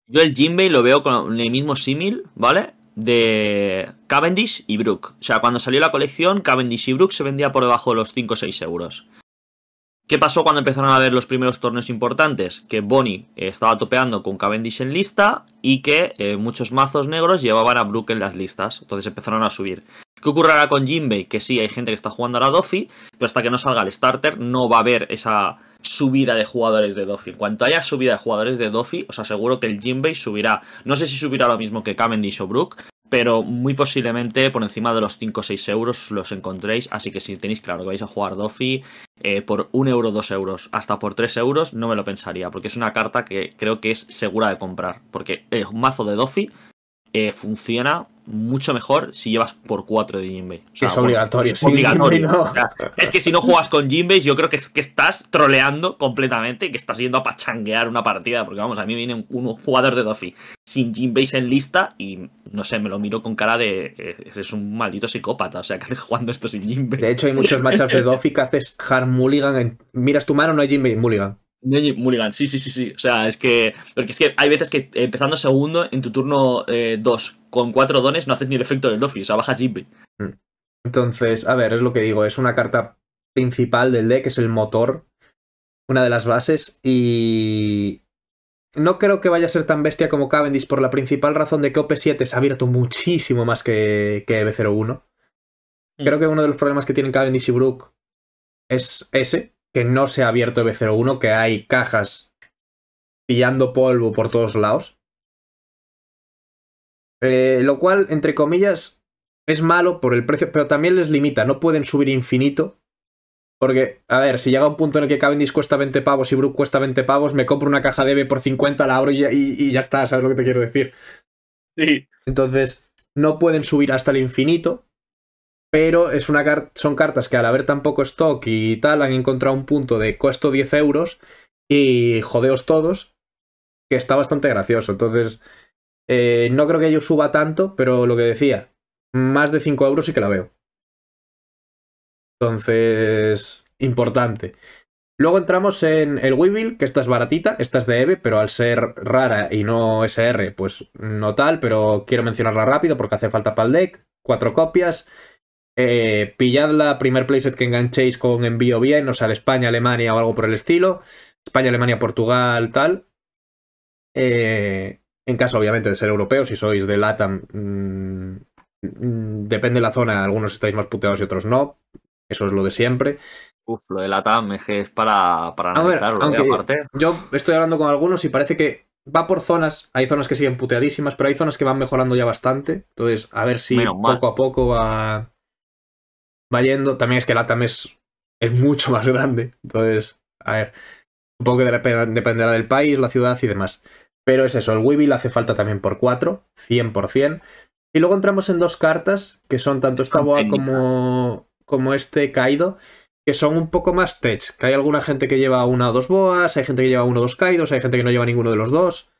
Yo el Jinbei lo veo con el mismo símil, ¿vale? De Cavendish y Brook. O sea, cuando salió la colección, Cavendish y Brook se vendía por debajo de los 5 o 6 euros. ¿Qué pasó cuando empezaron a ver los primeros torneos importantes? Que Bonnie estaba topeando con Cavendish en lista y que eh, muchos mazos negros llevaban a Brook en las listas. Entonces empezaron a subir. ¿Qué ocurrirá con Jinbei? Que sí, hay gente que está jugando ahora a Dofi, pero hasta que no salga el starter no va a haber esa subida de jugadores de Dofi. En cuanto haya subida de jugadores de Dofi, os aseguro que el Jinbei subirá. No sé si subirá lo mismo que Cavendish o Brook, pero muy posiblemente por encima de los 5 o 6 euros los encontréis. Así que si tenéis claro que vais a jugar Dofi eh, por 1 euro, 2 euros, hasta por 3 euros, no me lo pensaría, porque es una carta que creo que es segura de comprar. Porque es un mazo de Dofi eh, funciona mucho mejor si llevas por 4 de Jinbei. es obligatorio. Es, que si no juegas con Jinbei, yo creo que, que estás troleando completamente, que estás yendo a pachanguear una partida. Porque vamos, a mí viene un, jugador de Dofi sin Jinbei en lista y no sé, me lo miro con cara de. Ese eh, es un maldito psicópata. O sea, que haces jugando esto sin Jinbei. De hecho, hay muchos matchups de Dofi que haces hard mulligan. miras tu mano, no hay Jinbei, mulligan. Neji Mulligan, sí, sí, sí, sí. O sea, es que. Porque es que hay veces que empezando segundo en tu turno 2 eh, con cuatro dones no haces ni el efecto del Doffy, o sea, bajas Jeep. Mm. Entonces, a ver, es lo que digo, es una carta principal del deck, es el motor, una de las bases, y. No creo que vaya a ser tan bestia como Cavendish por la principal razón de que OP7 se ha abierto muchísimo más que, que e B01. Mm. Creo que uno de los problemas que tienen Cavendish y Brook es ese, que no se ha abierto EB01, que hay cajas pillando polvo por todos lados. Eh, lo cual, entre comillas, es malo por el precio, pero también les limita, no pueden subir infinito. Porque, a ver, si llega un punto en el que Cavendish cuesta 20 pavos y Brook cuesta 20 pavos, me compro una caja de B por 50, la abro y ya está, ¿sabes lo que te quiero decir? Sí. Entonces, no pueden subir hasta el infinito, pero es una son cartas que al haber tan poco stock y tal han encontrado un punto de costo 10 euros y jodeos todos, que está bastante gracioso. Entonces, eh, no creo que yo suba tanto, pero lo que decía, más de 5 euros sí que la veo. Entonces, importante. Luego entramos en el Weevil, que esta es baratita, esta es de Eve, pero al ser rara y no SR, pues no tal, pero quiero mencionarla rápido porque hace falta para el deck. Cuatro copias, eh, pillad la primer playset que enganchéis con envío bien, o sea, España, Alemania o algo por el estilo. España, Alemania, Portugal, tal. Eh, en caso, obviamente, de ser europeo, si sois de LATAM, mm, mm, depende la zona, algunos estáis más puteados y otros no. Eso es lo de siempre. lo de LATAM es para, para analizarlo. ver, ¿eh? Yo estoy hablando con algunos y parece que va por zonas. Hay zonas que siguen puteadísimas, pero hay zonas que van mejorando ya bastante. Entonces, a ver si poco a poco va va yendo. También es que el es, es mucho más grande. Entonces, a ver, un poco dependerá del país, la ciudad y demás. Pero es eso, el Weevil hace falta también por 4, 100%. Y luego entramos en dos cartas, que son tanto esta boa como, como este Kaido, que son un poco más tech. Que hay alguna gente que lleva una o dos boas, hay gente que lleva uno o dos Kaidos, hay gente que no lleva ninguno de los dos.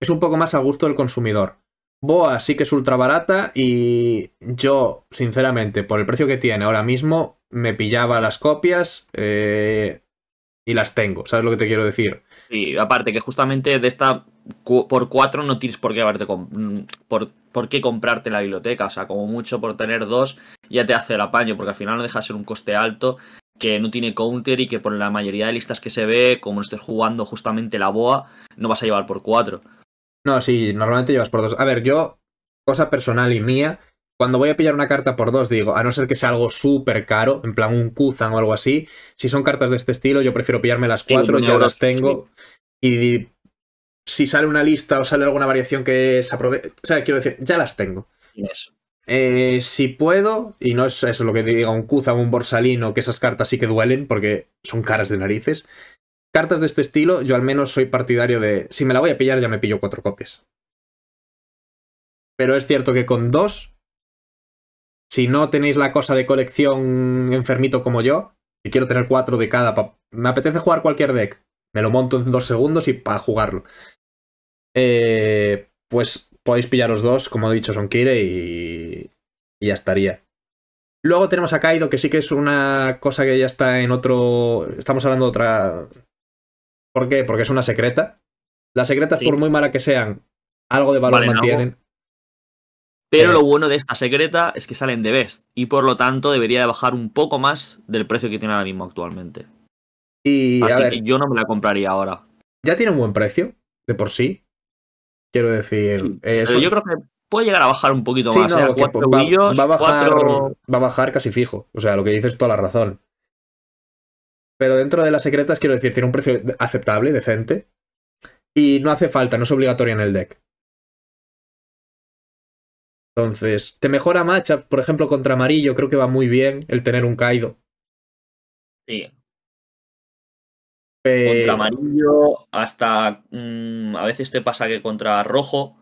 Es un poco más a gusto del consumidor. Boa sí que es ultra barata y yo, sinceramente, por el precio que tiene ahora mismo, me pillaba las copias eh, y las tengo. ¿Sabes lo que te quiero decir? Y aparte que justamente de esta por cuatro no tienes por qué, por, qué comprarte la biblioteca. O sea, como mucho por tener dos ya te hace el apaño, porque al final no deja ser un coste alto que no tiene counter y que por la mayoría de listas que se ve, como no estés jugando justamente la boa, no vas a llevar por cuatro no, sí, normalmente llevas por dos. A ver, yo, cosa personal y mía, cuando voy a pillar una carta por dos, digo, a no ser que sea algo súper caro, en plan un Kuzan o algo así, si son cartas de este estilo, yo prefiero pillarme las cuatro, Ya las tengo. Y si sale una lista o sale alguna variación que se aproveche, O sea, quiero decir, ya las tengo. Eh, si puedo, y no es eso lo que diga un Kuzan o un Borsalino, que esas cartas sí que duelen porque son caras de narices, cartas de este estilo, yo al menos soy partidario de, si me la voy a pillar ya me pillo cuatro copias. Pero es cierto que con dos, si no tenéis la cosa de colección enfermito como yo, y quiero tener cuatro de cada, me apetece jugar cualquier deck, me lo monto en dos segundos y para jugarlo. Eh, pues podéis pillaros dos, como he dicho, son y, y ya estaría. Luego tenemos a Kaido, que sí que es una cosa que ya está en otro. Estamos hablando de otra, ¿Por qué? Porque es una secreta. Las secretas, por muy mala que sean, algo de valor mantienen. Pero eh. lo bueno de esta secreta es que salen de best y por lo tanto debería de bajar un poco más del precio que tiene ahora mismo actualmente. Y Así que yo no me la compraría ahora. Ya tiene un buen precio, de por sí. Quiero decir. Eh, pero yo creo que puede llegar a bajar un poquito más. ¿eh? va, a bajar, va a bajar casi fijo. O sea, lo que dices toda la razón. Pero dentro de las secretas, quiero decir, tiene un precio aceptable, decente. Y no hace falta, no es obligatoria en el deck. Entonces, te mejora matchup, por ejemplo, contra amarillo, creo que va muy bien el tener un Kaido. Sí. Eh, contra amarillo, hasta mm, a veces te pasa que contra rojo.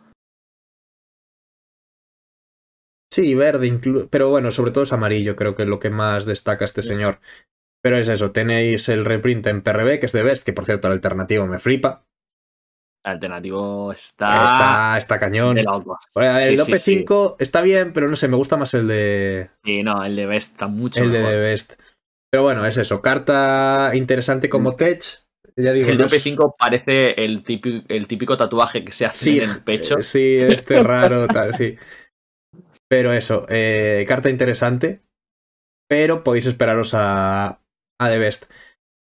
Sí, verde, pero bueno, sobre todo es amarillo, creo que es lo que más destaca este señor. Pero es eso, tenéis el reprint en PRB, que es de Best, que por cierto el alternativo me flipa. El alternativo está... Está, cañón. el, el 5 está bien, pero no sé, me gusta más el de... Sí, no, el de Best está mucho el mejor. El de Best. Pero bueno, es eso, carta interesante como mm. Tech. Ya el de OP5 parece el típico, tatuaje que se hace en el [LAUGHS] pecho. Sí, este raro, tal, sí. Pero eso, eh, carta interesante. Pero podéis esperaros a, a The Best.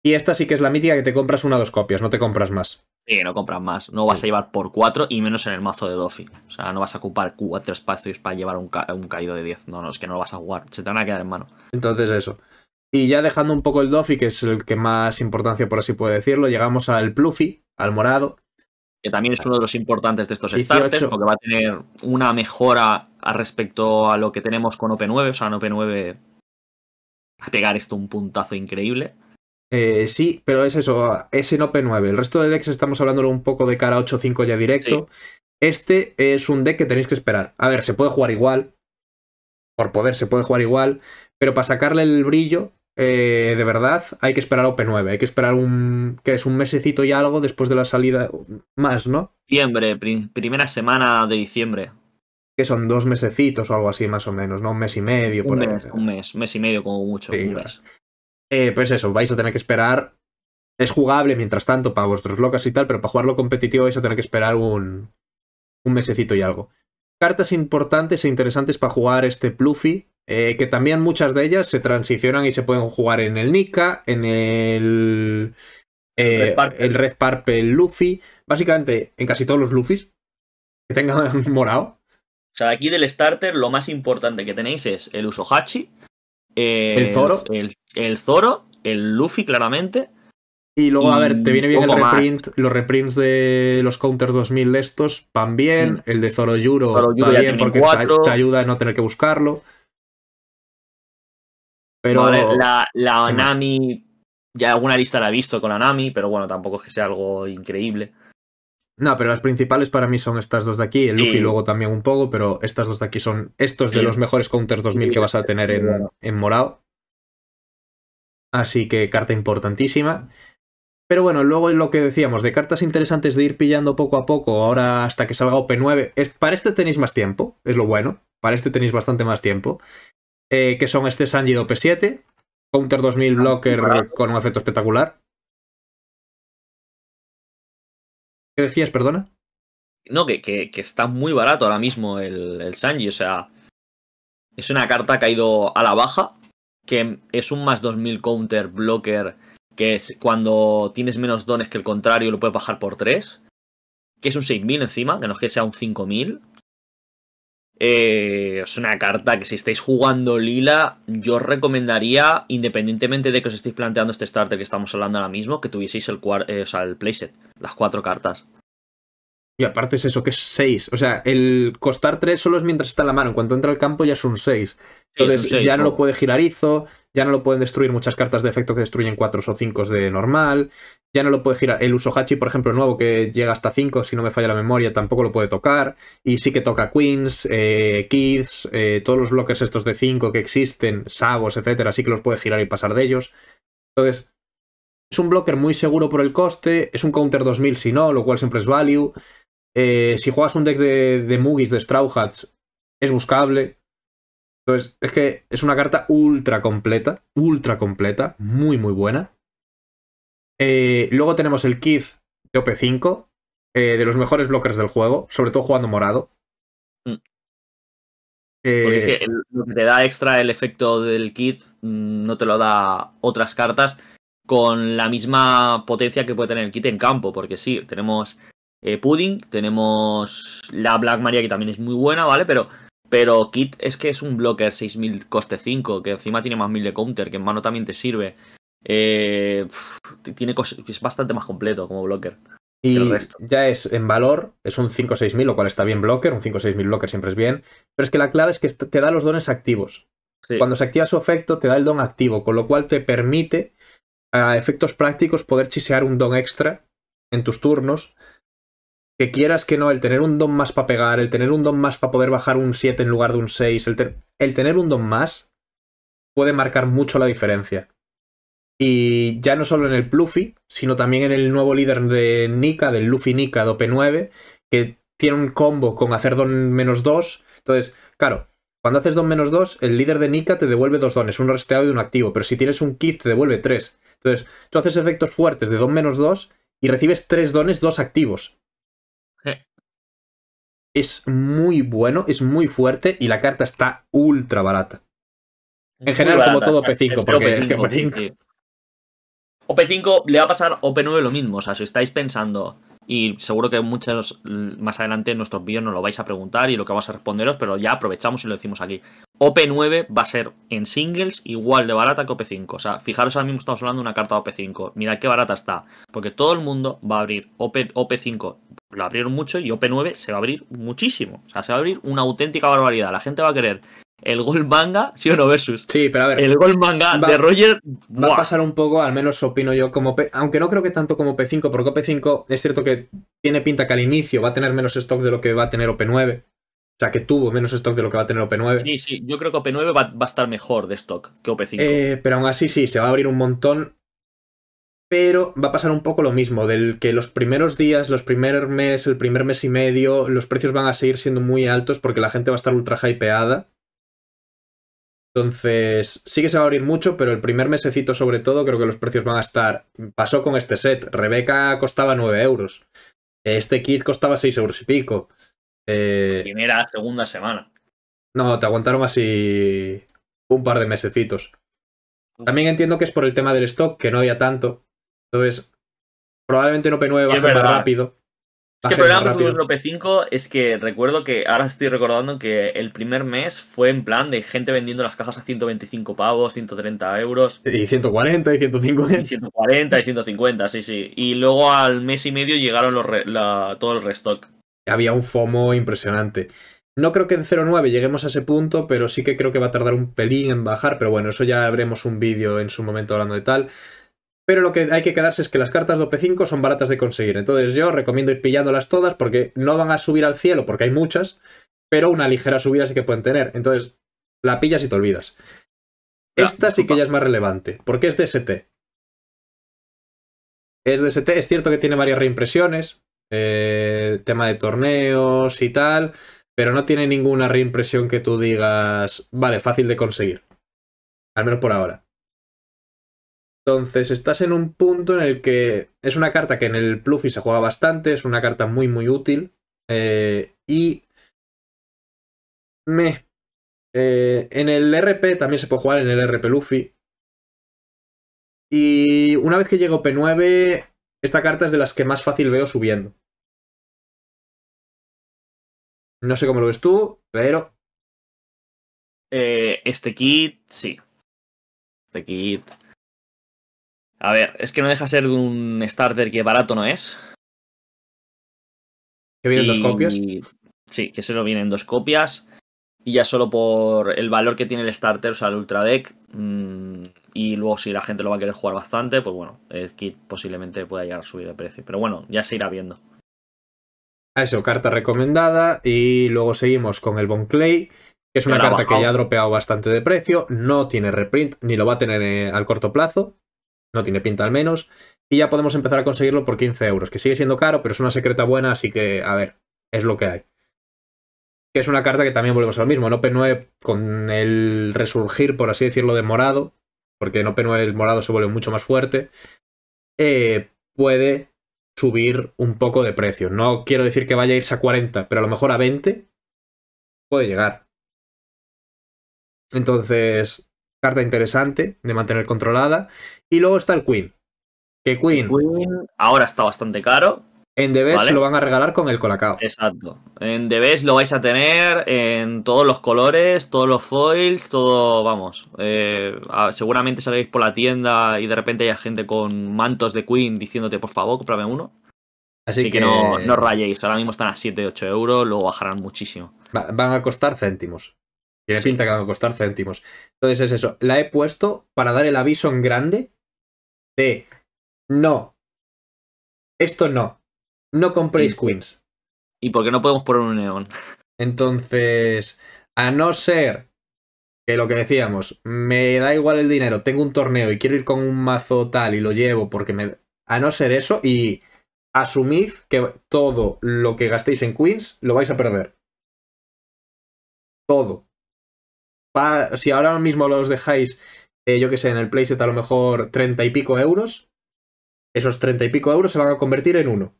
Y esta sí que es la mítica que te compras una o dos copias, no te compras más. Sí, no compras más. No vas a llevar por cuatro y menos en el mazo de Doffy. O sea, no vas a ocupar cuatro espacios para llevar un, caído de 10. No, no, es que no lo vas a jugar. Se te van a quedar en mano. Entonces, eso. Y ya dejando un poco el Doffy, que es el que más importancia, por así puedo decirlo, llegamos al Pluffy, al morado. Que también es uno de los importantes de estos starters, porque va a tener una mejora respecto a lo que tenemos con OP9. O sea, en OP9 a pegar esto un puntazo increíble. Eh, sí, pero es eso, es en OP9. El resto de decks estamos hablando un poco de cara 8-5 ya directo. Este es un deck que tenéis que esperar. A ver, se puede jugar igual. Por poder se puede jugar igual. Pero para sacarle el brillo, eh, de verdad, hay que esperar OP9. Hay que esperar un. que es un mesecito y algo después de la salida. Más, ¿no? Diciembre, primera semana de diciembre que son dos mesecitos o algo así más o menos, ¿no? Un mes y medio, por mes, Un mes, mes y medio como mucho. Eh, pues eso, vais a tener que esperar. Es jugable mientras tanto para vuestros locas y tal, pero para jugarlo competitivo vais a tener que esperar un, un mesecito y algo. Cartas importantes e interesantes para jugar este Pluffy, eh, que también muchas de ellas se transicionan y se pueden jugar en el Nika, en el, eh, Red el Red Luffy, básicamente en casi todos los Luffys que tengan [LAUGHS] morado. O sea, aquí del starter lo más importante que tenéis es el Usohachi, el, el Zoro, el, Zoro, el Luffy claramente. Y luego, a ver, te viene bien el reprint, los reprints de los Counter 2000 de estos van bien, mm. el de Zoro Yuro, va bien porque te, ayuda a no tener que buscarlo. Pero la, la Anami, ya alguna lista la he visto con la Anami, pero bueno, tampoco es que sea algo increíble. No, pero las principales para mí son estas dos de aquí, el Luffy luego también un poco, pero estas dos de aquí son estos de los mejores Counter 2000 que vas a tener en, en morado. Así que carta importantísima. Pero bueno, luego lo que decíamos, de cartas interesantes de ir pillando poco a poco, ahora hasta que salga OP9, es, para este tenéis más tiempo, es lo bueno, para este tenéis bastante más tiempo, eh, que son este Sanji de OP7, Counter 2000 ah, Blocker con un efecto espectacular, qué decías, perdona? No, que, que, está muy barato ahora mismo el, el Sanji. O sea, es una carta caído a la baja. Que es un más 2000 counter blocker. Que es cuando tienes menos dones que el contrario lo puedes bajar por 3. Que es un 6000 encima, que no es que sea un 5000. Eh, es una carta que si estáis jugando lila, yo os recomendaría, independientemente de que os estéis planteando este starter que estamos hablando ahora mismo, que tuvieseis el, eh, el playset, las cuatro cartas. Y aparte es eso, que es 6. O sea, el costar 3 solo es mientras está en la mano. En cuanto entra al campo ya es un 6. Entonces ya no lo puede girar Izo, ya no lo pueden destruir muchas cartas de efecto que destruyen 4 o 5 de normal, ya no lo puede girar. El hachi por ejemplo, nuevo que llega hasta 5, si no me falla la memoria, tampoco lo puede tocar. Y sí que toca Queens, eh, Kids, eh, todos los bloques estos de 5 que existen, Sabos, etcétera, sí que los puede girar y pasar de ellos. Entonces, es un blocker muy seguro por el coste, es un counter 2000 si no, lo cual siempre es value. Eh, si juegas un deck de, de de Straw Hats, es buscable. Entonces, es que es una carta ultra completa, ultra completa, muy, muy buena. Eh, luego tenemos el kit de OP5, eh, de los mejores blockers del juego, sobre todo jugando morado. Mm. Porque es que lo que te da extra el efecto del kit mm, no te lo da otras cartas con la misma potencia que puede tener el kit en campo, porque sí, tenemos eh, Pudding, tenemos la Black Maria que también es muy buena, ¿vale? Pero, pero Kit es que es un blocker 6000 coste 5, que encima tiene más 1000 de counter, que en mano también te sirve. Eh, tiene es bastante más completo como blocker. Y ya es en valor, es un 5-6.000, lo cual está bien blocker, un 5-6.000 blocker siempre es bien, pero es que la clave es que te da los dones activos. Cuando se activa su efecto, te da el don activo, con lo cual te permite a efectos prácticos poder chisear un don extra en tus turnos que quieras que no, el tener un don más para pegar, el tener un don más para poder bajar un 7 en lugar de un 6, el, tener un don más puede marcar mucho la diferencia. Y ya no solo en el Pluffy, sino también en el nuevo líder de Nika, del Luffy Nika de OP9, que tiene un combo con hacer don menos 2. Entonces, claro, cuando haces don menos 2, el líder de Nika te devuelve dos dones, un resteado y un activo, pero si tienes un kit, te devuelve tres. Entonces, tú haces efectos fuertes de don menos 2 y recibes tres dones, dos activos es muy bueno, es muy fuerte y la carta está ultra barata. En general, como todo op 5 porque Op 5 le va a pasar op 9 lo mismo. O sea, si estáis pensando, y seguro que muchos mm, más adelante en nuestros vídeos nos lo vais a preguntar y lo que vamos a responderos, pero ya aprovechamos y lo decimos aquí. OP9 va a ser en singles igual de barata que OP5. O sea, fijaros, ahora mismo estamos hablando de una carta OP5. Mira qué barata está. Porque todo el mundo va a abrir OP, OP5. Lo abrieron mucho y OP9 se va a abrir muchísimo. O sea, se va a abrir una auténtica barbaridad. La gente va a querer el gol manga, sí o no, versus. Sí, pero a ver. El gol manga de Roger. Va a pasar un poco, al menos opino yo, como aunque no creo que tanto como op 5 porque OP5 es cierto que tiene pinta que al inicio va a tener menos stock de lo que va a tener OP9. O sea, que tuvo menos stock de lo que va a tener OP9. Sí, sí, yo creo que OP9 va, a estar mejor de stock que OP5. Eh, pero aún así sí, se va a abrir un montón. Pero va a pasar un poco lo mismo, del que los primeros días, los primer mes, el primer mes y medio, los precios van a seguir siendo muy altos porque la gente va a estar ultra hypeada. Entonces, sí que se va a abrir mucho, pero el primer mesecito sobre todo creo que los precios van a estar... Pasó con este set. Rebeca costaba 9 euros. Este kit costaba 6 euros y pico. Eh, primera, segunda semana. No, te aguantaron así un par de mesecitos. También entiendo que es por el tema del stock, que no había tanto. Entonces, probablemente en OP9 ser más rápido. Es que el problema con tuvimos 5 es que recuerdo que ahora estoy recordando que el primer mes fue en plan de gente vendiendo las cajas a 125 pavos, 130 euros. Y 140, y 150. Y 140, y 150, sí, sí. Y luego al mes y medio llegaron los todo el restock había un FOMO impresionante. No creo que en 09 lleguemos a ese punto, pero sí que creo que va a tardar un pelín en bajar, pero bueno, eso ya veremos un vídeo en su momento hablando de tal. Pero lo que hay que quedarse es que las cartas de OP5 son baratas de conseguir, entonces yo recomiendo ir pillándolas todas porque no van a subir al cielo porque hay muchas, pero una ligera subida sí que pueden tener, entonces la pillas y te olvidas. Esta sí que ya es más relevante, porque es DST. Es DST, es cierto que tiene varias reimpresiones, eh, tema de torneos y tal, pero no tiene ninguna reimpresión que tú digas, vale, fácil de conseguir. Al menos por ahora. Entonces estás en un punto en el que es una carta que en el Pluffy se juega bastante, es una carta muy muy útil eh, y me eh, en el RP también se puede jugar en el RP Luffy y una vez que llego P9 esta carta es de las que más fácil veo subiendo. No sé cómo lo ves tú, pero... Eh, este kit, sí. Este kit... A ver, es que no deja ser un starter que barato no es. Que vienen dos copias. Sí, que se lo vienen dos copias. Y ya solo por el valor que tiene el starter, o sea, el Ultra Deck, mm, y luego si la gente lo va a querer jugar bastante, pues bueno, el kit posiblemente pueda llegar a subir de precio. Pero bueno, ya se irá viendo. a Eso, carta recomendada. Y luego seguimos con el Bon Clay. Que es una carta que ya ha dropeado bastante de precio. No tiene reprint, ni lo va a tener eh, al corto plazo. No tiene pinta al menos. Y ya podemos empezar a conseguirlo por 15 euros. Que sigue siendo caro, pero es una secreta buena, así que, a ver, es lo que hay que es una carta que también volvemos a lo mismo. El Open 9, con el resurgir, por así decirlo, de morado, porque en Open el morado se vuelve mucho más fuerte, eh, puede subir un poco de precio. No quiero decir que vaya a irse a 40, pero a lo mejor a 20 puede llegar. Entonces, carta interesante de mantener controlada. Y luego está el Queen. Que Queen, Queen ahora está bastante caro, en Debes lo van a regalar con el colacao. Exacto. En Debes lo vais a tener en todos los colores, todos los foils, todo, vamos. Eh, seguramente saléis por la tienda y de repente haya gente con mantos de Queen diciéndote, por favor, cómprame uno. Así, que, no, no rayéis. Ahora mismo están a 7, 8 euros, luego bajarán muchísimo. van a costar céntimos. Tiene pinta que van a costar céntimos. Entonces es eso. La he puesto para dar el aviso en grande de no. Esto no no compréis Queens. ¿Y por qué no podemos poner un neón? Entonces, a no ser que lo que decíamos, me da igual el dinero, tengo un torneo y quiero ir con un mazo tal y lo llevo porque me... A no ser eso y asumid que todo lo que gastéis en Queens lo vais a perder. Todo. si ahora mismo los dejáis, eh, yo que sé, en el playset a lo mejor 30 y pico euros, esos 30 y pico euros se van a convertir en uno.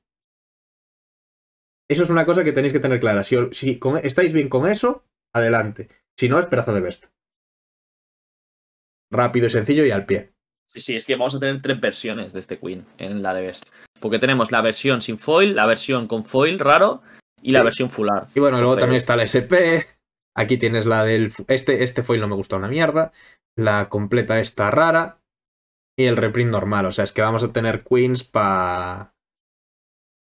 Eso es una cosa que tenéis que tener clara. Si, estáis bien con eso, adelante. Si no, esperanza de Best. Rápido, y sencillo y al pie. Sí, sí, es que vamos a tener tres versiones de este Queen en la de Best. Porque tenemos la versión sin foil, la versión con foil raro y la versión full Y bueno, luego también está la SP. Aquí tienes la del. Este, este foil no me gusta una mierda. La completa está rara. Y el reprint normal. O sea, es que vamos a tener Queens para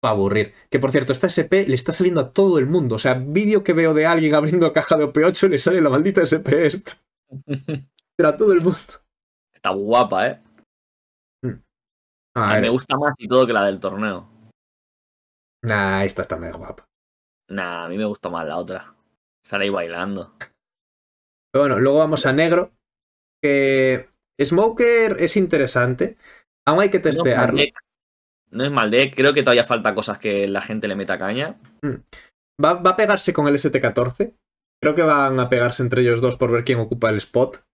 a aburrir. Que por cierto, esta SP le está saliendo a todo el mundo. O sea, vídeo que veo de alguien abriendo caja de OP8 le sale la maldita SP esta. [LAUGHS] Pero a todo el mundo. Está guapa, ¿eh? Hmm. A, me gusta más y todo que la del torneo. Nah, esta está mega guapa. Nah, a mí me gusta más la otra. Sale ahí bailando. bueno, luego vamos a negro. Que Smoker es interesante. Aún hay que testearlo no es mal de, ¿eh? creo que todavía falta cosas que la gente le meta caña. Mm. ¿Va, a pegarse con el ST14? Creo que van a pegarse entre ellos dos por ver quién ocupa el spot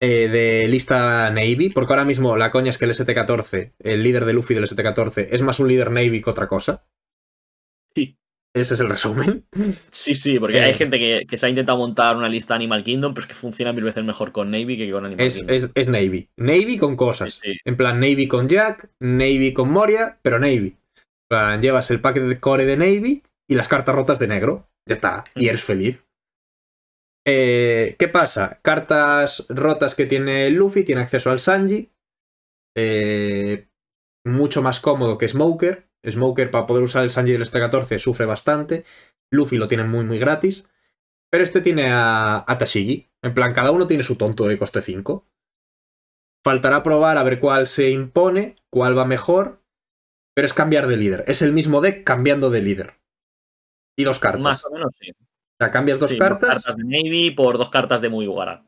eh, de lista Navy, porque ahora mismo la coña es que el ST14, el líder de Luffy del ST14, es más un líder Navy que otra cosa. Sí. Ese es el resumen. Sí, sí, porque hay eh. gente que, se ha intentado montar una lista Animal Kingdom, pero es que funciona mil veces mejor con Navy que con Animal Kingdom. Es, Navy. Navy con cosas. En plan, Navy con Jack, Navy con Moria, pero Navy. plan, llevas el paquete de core de Navy y las cartas rotas de negro. Ya está. Y eres feliz. Eh, ¿Qué pasa? Cartas rotas que tiene Luffy, tiene acceso al Sanji. Eh, mucho más cómodo que Smoker. Smoker para poder usar el Sanji del ST-14 sufre bastante. Luffy lo tiene muy muy gratis. Pero este tiene a, Tashigi. En plan, cada uno tiene su tonto de coste 5. Faltará probar a ver cuál se impone, cuál va mejor. Pero es cambiar de líder. Es el mismo deck cambiando de líder. Y dos cartas. Más o menos, sí. O sea, cambias dos cartas. Dos cartas de Navy por dos cartas de Mugiwara.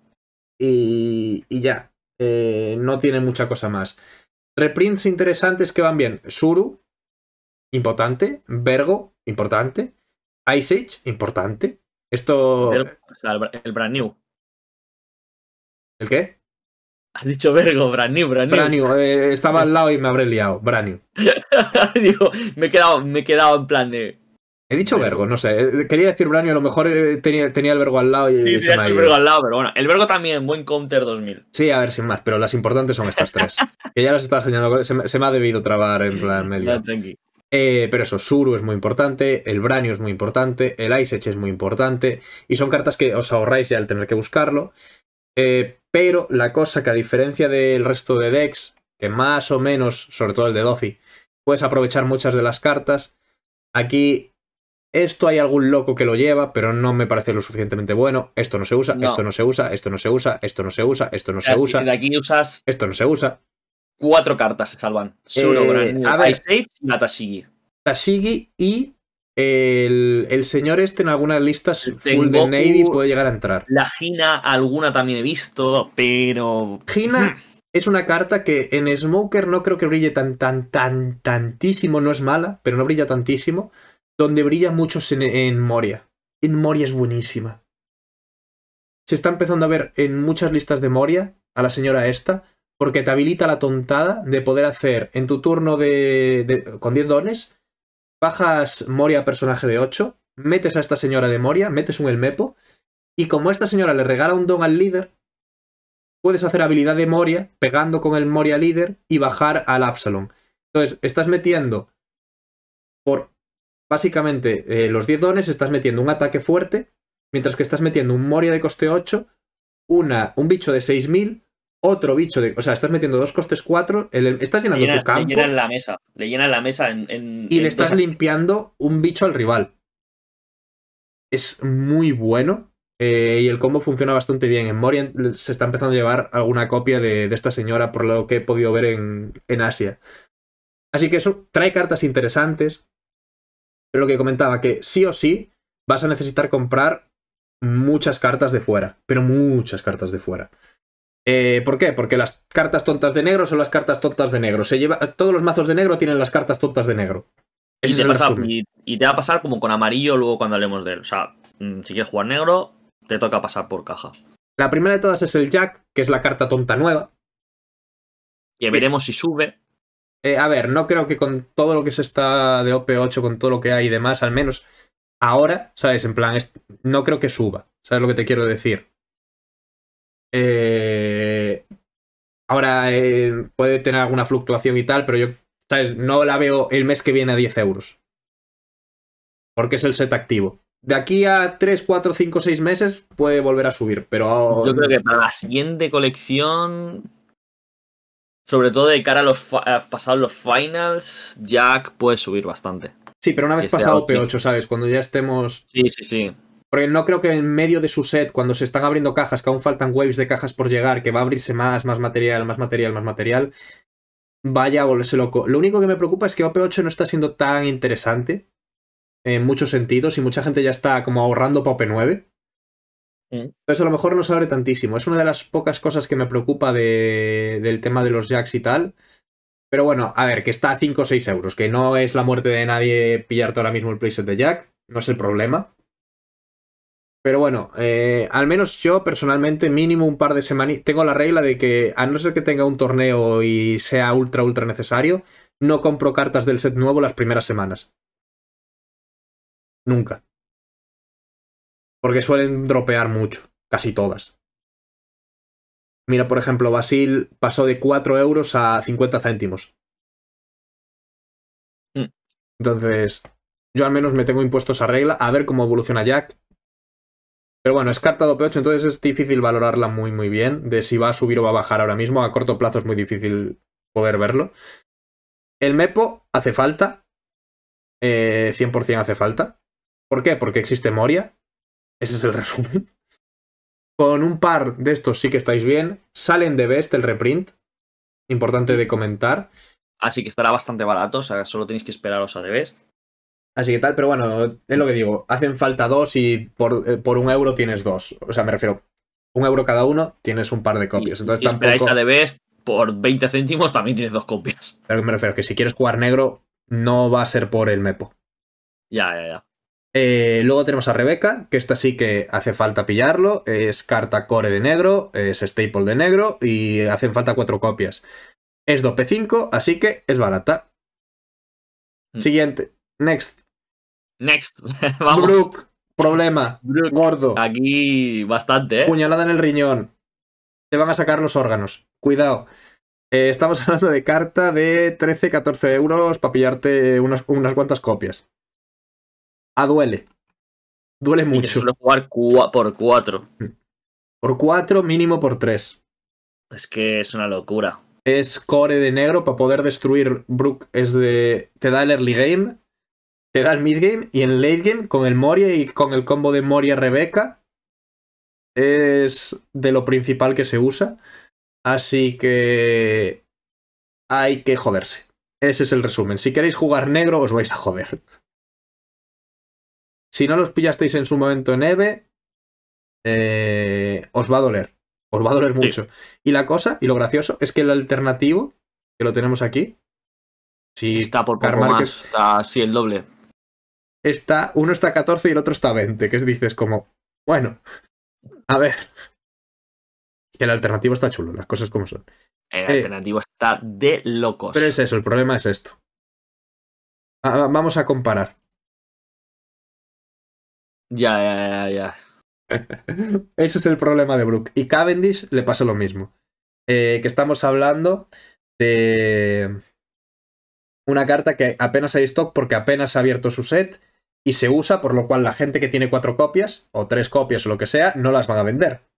Y, y ya. Eh, no tiene mucha cosa más. Reprints interesantes que van bien. Suru, importante. Vergo, importante. Ice Age, importante. Esto. el, brand new. ¿El qué? Has dicho vergo, brand new, brand new. Eh, estaba al lado y me habré liado. Brand new. [LAUGHS] me he, quedado, me en plan de. He dicho vergo, no sé. Eh, quería decir brand new, a lo mejor eh, tenía, el vergo al lado y. Sí, el vergo al lado, pero bueno. El vergo también, buen counter 2000. Sí, a ver, sin más, pero las importantes son estas tres. que ya las estaba enseñando. Se me, se me ha debido trabar en [LAUGHS] plan medio. Eh, pero eso, Suru es muy importante, el Branio es muy importante, el ice es muy importante, y son cartas que os ahorráis ya al tener que buscarlo. Eh, pero la cosa que a diferencia del resto de decks, que más o menos, sobre todo el de Dofi, puedes aprovechar muchas de las cartas, aquí esto hay algún loco que lo lleva, pero no me parece lo suficientemente bueno. Esto no se usa, esto no se usa, esto no se usa, esto no se usa, esto no se usa. De aquí usas... Esto no se usa. Cuatro cartas se salvan. Solo eh, a ver, State, Tashigi. Tashigi y el, señor este en algunas listas full de Navy puede llegar a entrar. La Gina, alguna también he visto, pero. Gina es una carta que en Smoker no creo que brille tan, tan, tan, tantísimo. No es mala, pero no brilla tantísimo. Donde brilla mucho en, en Moria. En Moria es buenísima. Se está empezando a ver en muchas listas de Moria a la señora esta porque te habilita la tontada de poder hacer en tu turno de, con 10 dones, bajas Moria personaje de 8, metes a esta señora de Moria, metes un Elmepo, y como esta señora le regala un don al líder, puedes hacer habilidad de Moria pegando con el Moria líder y bajar al Absalom. Entonces, estás metiendo por básicamente eh, los 10 dones, estás metiendo un ataque fuerte, mientras que estás metiendo un Moria de coste 8, una, un bicho de 6000 otro bicho de. O sea, estás metiendo dos costes cuatro. estás llenando tu campo. Le llenan la mesa. Le llenan la mesa en. y le estás limpiando un bicho al rival. Es muy bueno. Eh, y el combo funciona bastante bien. En Morien se está empezando a llevar alguna copia de, esta señora, por lo que he podido ver en, Asia. Así que eso trae cartas interesantes. lo que comentaba, que sí o sí vas a necesitar comprar muchas cartas de fuera. Pero muchas cartas de fuera. Eh, ¿Por qué? Porque las cartas tontas de negro son las cartas tontas de negro. Se lleva, todos los mazos de negro tienen las cartas tontas de negro. y, te va a pasar como con amarillo luego cuando hablemos de él. O sea, mm, si quieres jugar negro, te toca pasar por caja. La primera de todas es el Jack, que es la carta tonta nueva. Y veremos si sube. Eh, a ver, no creo que con todo lo que se está de OP8, con todo lo que hay y demás, al menos ahora, ¿sabes? En plan, no creo que suba. ¿Sabes lo que te quiero decir? Eh, ahora eh, puede tener alguna fluctuación y tal, pero yo, ¿sabes? No la veo el mes que viene a 10 euros. Porque es el set activo. De aquí a 3, 4, 5, 6 meses puede volver a subir, pero... Yo creo que para la siguiente colección, sobre todo de cara a los pasados los finals, Jack puede subir bastante. Sí, pero una vez pasado P8, ¿sabes? Cuando ya estemos... Sí, sí, sí. Porque no creo que en medio de su set, cuando se están abriendo cajas, que aún faltan waves de cajas por llegar, que va a abrirse más, más material, más material, más material, vaya a volverse loco. Lo único que me preocupa es que OP8 no está siendo tan interesante en muchos sentidos y mucha gente ya está como ahorrando para OP9. Mm. Entonces a lo mejor no se abre tantísimo. Es una de las pocas cosas que me preocupa del tema de los jacks y tal. Pero bueno, a ver, que está a 5 o 6 euros, que no es la muerte de nadie pillarte ahora mismo el playset de Jack, no es el problema. Pero bueno, eh, al menos yo personalmente mínimo un par de semanas tengo la regla de que a no ser que tenga un torneo y sea ultra ultra necesario, no compro cartas del set nuevo las primeras semanas. Nunca. Porque suelen dropear mucho, casi todas. Mira, por ejemplo, Basil pasó de 4 euros a 50 céntimos. Mm. Entonces, yo al menos me tengo impuesto esa regla, a ver cómo evoluciona Jack, pero bueno, es carta de 8 entonces es difícil valorarla muy muy bien, de si va a subir o va a bajar ahora mismo. A corto plazo es muy difícil poder verlo. El Mepo hace falta, 100% eh, hace falta. ¿Por qué? Porque existe Moria, ese es el [LAUGHS] resumen. Con un par de estos sí que estáis bien. Salen de Best el reprint. Importante de comentar. Así que estará bastante barato, o sea, solo tenéis que esperaros a de Best. Así que tal, pero bueno, es lo que digo, hacen falta dos y eh, por, un euro tienes dos. O sea, me refiero, un euro cada uno, tienes un par de copias. Entonces y esperáis a Debes por 20 céntimos, también tienes dos copias. [LAUGHS] Pero me refiero que si quieres jugar negro, no va a ser por el Mepo. Ya, ya, ya. Eh, luego tenemos a Rebeca, que esta sí que hace falta pillarlo. Es carta core de negro, es staple de negro y hacen falta cuatro copias. Es 2P5, así que es barata. Mm. Siguiente. Next Next. [LAUGHS] Vamos. Brook, problema. Gordo. Aquí bastante, ¿eh? Puñalada en el riñón. Te van a sacar los órganos. Cuidado. Eh, estamos [LAUGHS] hablando de carta de 13, 14 euros para pillarte unas, cuantas copias. Ah, duele. Duele mucho. Solo jugar por 4. Por 4, mínimo por 3. Es que es una locura. Es core de negro para poder destruir Brook. Es de. Te da el early game te da el mid game y en late game con el Moria y con el combo de Moria Rebeca es de lo principal que se usa. Así que hay que joderse. Ese es el resumen. Si queréis jugar negro os vais a joder. Si no los pillasteis en su momento en EVE, eh, os va a doler. Os va a doler mucho. Y la cosa, y lo gracioso, es que el alternativo, que lo tenemos aquí, si está por poco más, el doble está, uno está a 14 y el otro está a 20, que dices como, bueno, a ver. el alternativo está chulo, las cosas como son. El eh, alternativo está de locos. Pero es eso, el problema es esto. Ah, ah, vamos a comparar. Ya, ya, ya, ya. [LAUGHS] Ese es el problema de Brook. Y Cavendish le pasa lo mismo. Eh, que estamos hablando de una carta que apenas hay stock porque apenas ha abierto su set y se usa, por lo cual la gente que tiene cuatro copias, o tres copias o lo que sea, no las van a vender.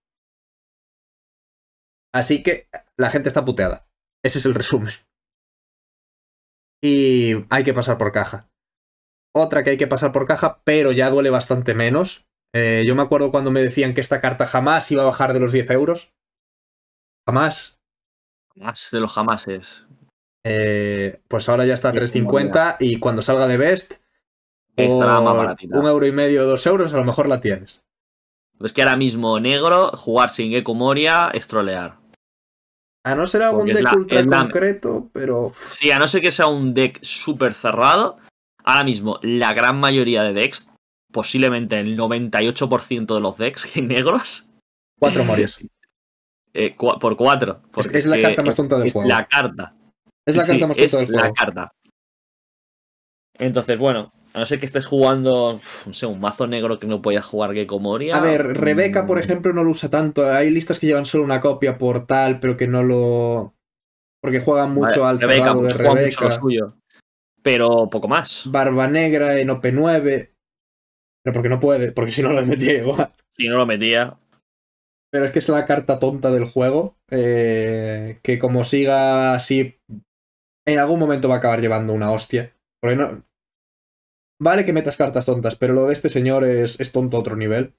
Así que la gente está puteada. Ese es el resumen. Y hay que pasar por caja. Otra que hay que pasar por caja, pero ya duele bastante menos. Eh, yo me acuerdo cuando me decían que esta carta jamás iba a bajar de los 10 euros. Jamás. Jamás de los jamás es eh, pues ahora ya está a 3.50 y cuando salga de Best Estará más Un euro y medio, dos euros, a lo mejor la tienes. Es que ahora mismo negro, jugar sin Gecko Moria es A no ser algún deck ultra concreto, pero. Sí, a no ser que sea un deck súper cerrado. Ahora mismo, la gran mayoría de decks, posiblemente el 98% de los decks negros. [LAUGHS] Cuatro morias. [LAUGHS] Eh, por cuatro. Es, es, la carta más tonta del juego. Es la carta. Es la carta más tonta del juego. Es la carta. Entonces, bueno, a no ser que estés jugando, no sé, un mazo negro que no podía jugar Gecko Moria. A ver, mm. Rebeca, por ejemplo, no lo usa tanto. Hay listas que llevan solo una copia por tal, pero que no lo. Porque juegan mucho al cerrado de Rebeca. Mucho suyo, pero poco más. Barba Negra en OP9. Pero porque no puede, porque si no lo metía igual. Si no lo metía. Pero es que es la carta tonta del juego. Eh, que como siga así. En algún momento va a acabar llevando una hostia. Porque no, Vale que metas cartas tontas, pero lo de este señor es, tonto a otro nivel.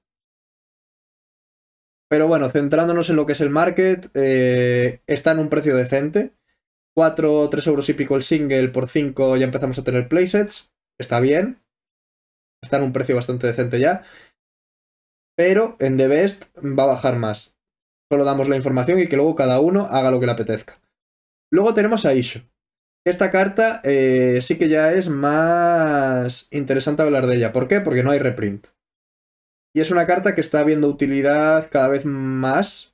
Pero bueno, centrándonos en lo que es el market, eh, está en un precio decente. 4, 3 euros y pico el single, por 5 ya empezamos a tener playsets. Está bien. Está en un precio bastante decente ya. Pero en The Best va a bajar más. Solo damos la información y que luego cada uno haga lo que le apetezca. Luego tenemos a Isho. Esta carta eh, sí que ya es más interesante hablar de ella. ¿Por qué? Porque no hay reprint. Y es una carta que está viendo utilidad cada vez más.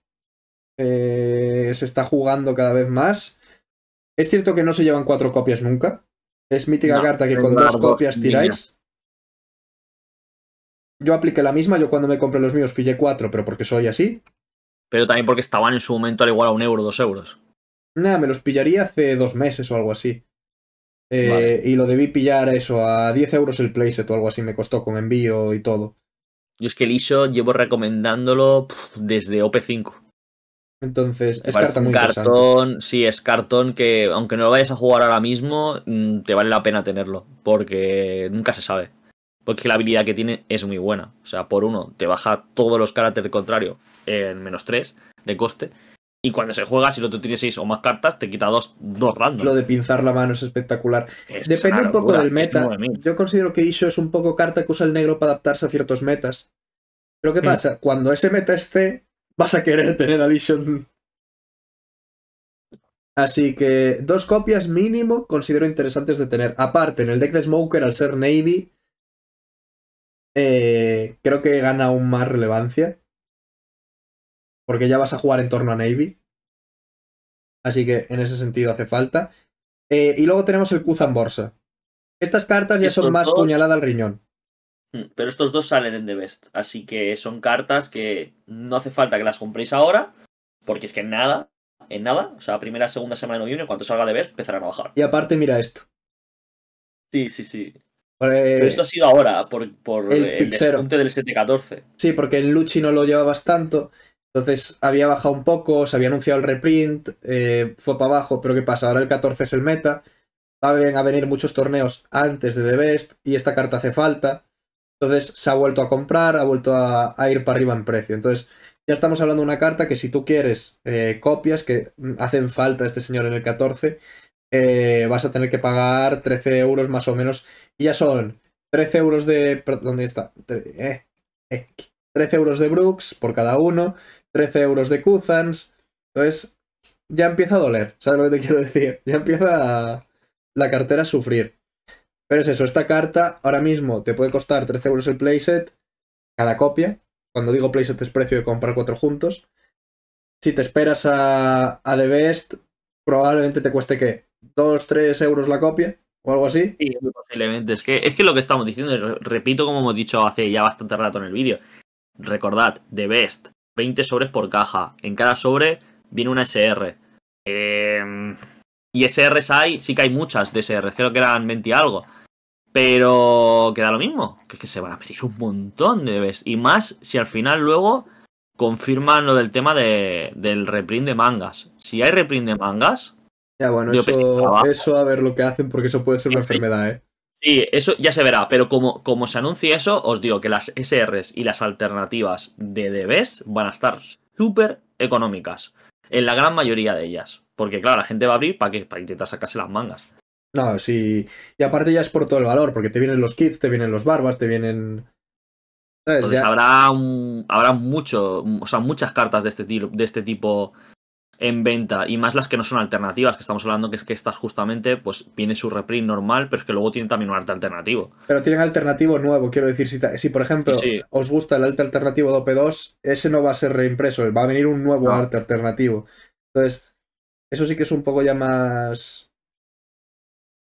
Eh, se está jugando cada vez más. Es cierto que no se llevan cuatro copias nunca. Es mítica carta que con dos copias tiráis. Yo apliqué la misma, yo cuando me compré los míos pillé cuatro, pero porque soy así. Pero también porque estaban en su momento al igual a un euro, dos euros. Nada, me los pillaría hace dos meses o algo así. Eh, y lo debí pillar eso, a 10 euros el playset o algo así me costó con envío y todo. Yo es que el ISO llevo recomendándolo desde OP5. Entonces, es carta muy cartón, Sí, es cartón que, aunque no lo vayas a jugar ahora mismo, mm, te vale la pena tenerlo. Porque nunca se sabe. Porque la habilidad que tiene es muy buena. O sea, por uno, te baja todos los caracteres contrario en menos 3 de coste. Y cuando se juega, si no te tiene 6 o más cartas, te quita dos, dos random. Lo de pinzar la mano es espectacular. Depende un poco del meta. Yo considero que Isho es un poco carta que usa el negro para adaptarse a ciertos metas. Pero ¿qué pasa? Cuando ese meta esté, vas a querer [LAUGHS] tener a Así que dos copias mínimo considero interesantes de tener. Aparte, en el deck de Smoker, al ser Navy, eh, creo que gana aún más relevancia porque ya vas a jugar en torno a Navy. Así que en ese sentido hace falta. Eh, y luego tenemos el Kuzan Borsa. Estas cartas ya son más puñalada al riñón. Hmm, pero estos dos salen en The Best. Así que son cartas que no hace falta que las compréis ahora. Porque es que en nada, en nada, o sea, primera, segunda semana de noviembre, cuando salga The Best, empezarán a bajar. Y aparte, mira esto. Sí, sí, sí. Pues, pero esto ha sido ahora, por, el, el del 7-14. Sí, porque en Luchi no lo llevabas tanto. Entonces había bajado un poco, se había anunciado el reprint, eh, fue para abajo, pero ¿qué pasa? Ahora el 14 es el meta, van a venir muchos torneos antes de The Best y esta carta hace falta. Entonces se ha vuelto a comprar, ha vuelto a, ir para arriba en precio. Entonces ya estamos hablando de una carta que si tú quieres eh, copias que hacen falta este señor en el 14, eh, vas a tener que pagar 13 euros más o menos. Y ya son 13 euros de... ¿Dónde está? 13 euros de Brooks por cada uno, 13 euros de Kuzans. Entonces, ya empieza a doler, ¿sabes lo que te quiero decir? [LAUGHS] Ya empieza la cartera a sufrir. Pero es eso, esta carta ahora mismo te puede costar 13 euros el playset, cada copia. Cuando digo playset es precio de comprar cuatro juntos. Si te esperas a, The Best, probablemente te cueste que 2, 3 euros la copia o algo así. Sí, posiblemente. Es que, es que lo que estamos diciendo, repito como hemos dicho hace ya bastante rato en el vídeo. Recordad, The Best 20 sobres por caja. En cada sobre viene una SR. Em, y SRs hay, sí que hay muchas de SRs, creo que eran 20 y algo. Pero queda lo mismo, que es que se van a pedir un montón de veces. Y más si al final luego confirman lo del tema del reprint de mangas. Si hay reprint de mangas... Ya bueno, eso, eso a ver lo que hacen porque eso puede ser una enfermedad, ¿eh? Sí, eso ya se verá, pero como, como se anuncia eso, os digo que las SRs y las alternativas de DBs van a estar súper económicas, en la gran mayoría de ellas. Porque claro, la gente va a abrir para que para intentar sacarse las mangas. No, sí. Y aparte ya es por todo el valor, porque te vienen los kits, te vienen los barbas, te vienen. Entonces habrá habrá mucho, o sea, muchas cartas de este, de este tipo en venta y más las que no son alternativas, que estamos hablando que es que estas justamente pues viene su reprint normal, pero es que luego tienen también un arte alternativo. Pero tienen alternativo nuevo, quiero decir, si, si por ejemplo os gusta el arte alternativo de OP2, ese no va a ser reimpreso, va a venir un nuevo ah. arte alternativo. Entonces, eso sí que es un poco ya más...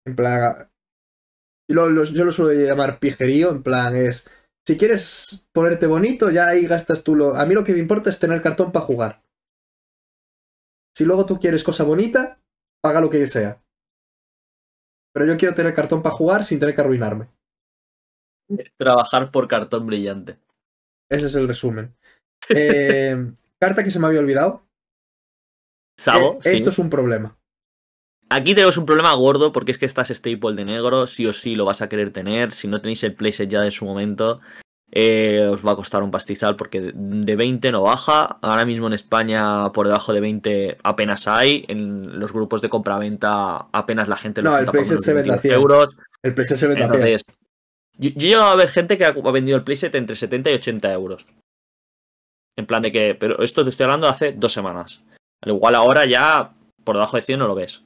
En plan... Yo lo, yo suelo llamar pijerío, en plan es... Si quieres ponerte bonito, ya ahí gastas tú lo... A mí lo que me importa es tener cartón para jugar. Si luego tú quieres cosa bonita, paga lo que sea. Pero yo quiero tener cartón para jugar sin tener que arruinarme. Trabajar por cartón brillante. Ese es el resumen. Eh, [LAUGHS] carta que se me había olvidado. Sabo. Eh, esto es un problema. Aquí tenemos un problema gordo porque es que estás staple de negro, sí o sí lo vas a querer tener. Si no tenéis el playset ya de su momento, eh, os va a costar un pastizal porque de 20 no baja. Ahora mismo en España por debajo de 20 apenas hay. En los grupos de compra-venta apenas la gente lo no, el playset se vende a 100 euros. El preset se vende a 100. Yo, yo he a ver gente que ha, vendido el playset entre 70 y 80 euros. En plan de que, pero esto te estoy hablando hace dos semanas. Al igual ahora ya por debajo de 100 no lo ves.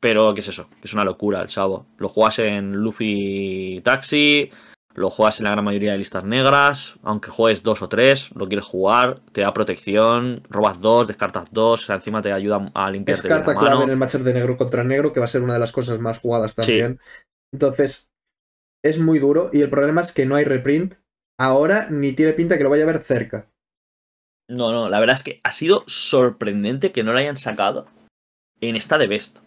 Pero, ¿qué es eso? Es una locura el sábado. Lo juegas en Luffy Taxi, lo juegas en la gran mayoría de listas negras, aunque juegues dos o tres, lo quieres jugar, te da protección, robas dos, descartas dos, o sea, encima te ayuda a limpiar. Es carta clave en el matchup de negro contra negro, que va a ser una de las cosas más jugadas también. Entonces, es muy duro y el problema es que no hay reprint ahora ni tiene pinta que lo vaya a ver cerca. No, no, la verdad es que ha sido sorprendente que no la hayan sacado en esta de Best.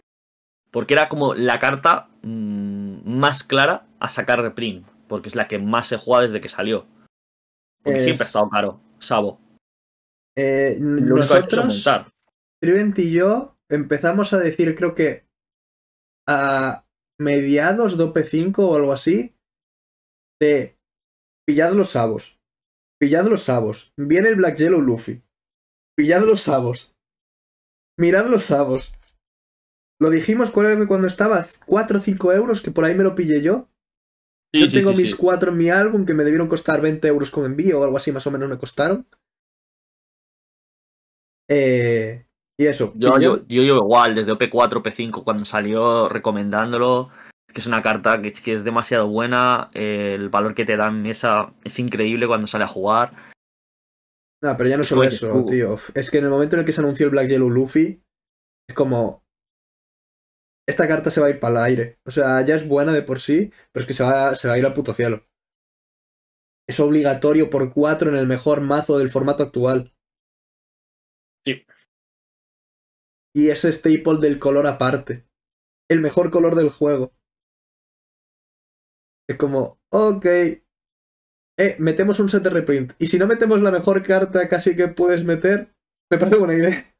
Porque era como la carta mm, más clara a sacar reprint porque es la que más se juega desde que salió. Porque siempre ha estado caro, Sabo. Eh, nosotros, y yo empezamos a decir, creo que a mediados de OP5 o algo así, de pillad los sabos, pillad los sabos, viene el Black Yellow Luffy, pillad los sabos, mirad los sabos. Lo dijimos cuando estaba 4 o 5 euros, que por ahí me lo pillé yo. Yo tengo mis cuatro en mi álbum que me debieron costar 20 euros con envío o algo así, más o menos me costaron. Eh, y eso. Yo, llevo igual, desde OP4, OP5, cuando salió recomendándolo, que es una carta que, es demasiado buena, el valor que te dan esa es increíble cuando sale a jugar. No, pero ya no solo eso, tío. Es que en el momento en el que se anunció el Black Yellow Luffy, es como, esta carta se va a ir para el aire. O sea, ya es buena de por sí, pero es que se va, a ir al puto cielo. Es obligatorio por 4 en el mejor mazo del formato actual. Sí. Y es staple del color aparte. El mejor color del juego. Es como, ok. Eh, metemos un set de reprint. Y si no metemos la mejor carta casi que puedes meter, me parece buena idea.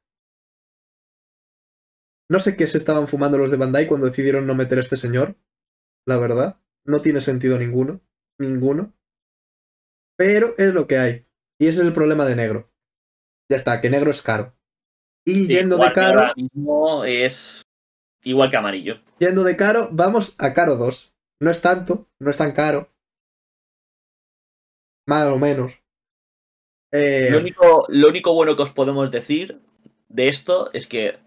No sé qué se estaban fumando los de Bandai cuando decidieron no meter a este señor. La verdad. No tiene sentido ninguno. Ninguno. Pero es lo que hay. Y ese es el problema de negro. Ya está, que negro es caro. Y yendo de caro. no es igual que amarillo. Yendo de caro, vamos a caro 2. No es tanto, no es tan caro. Más o menos. lo eh, único bueno que os podemos decir de esto es que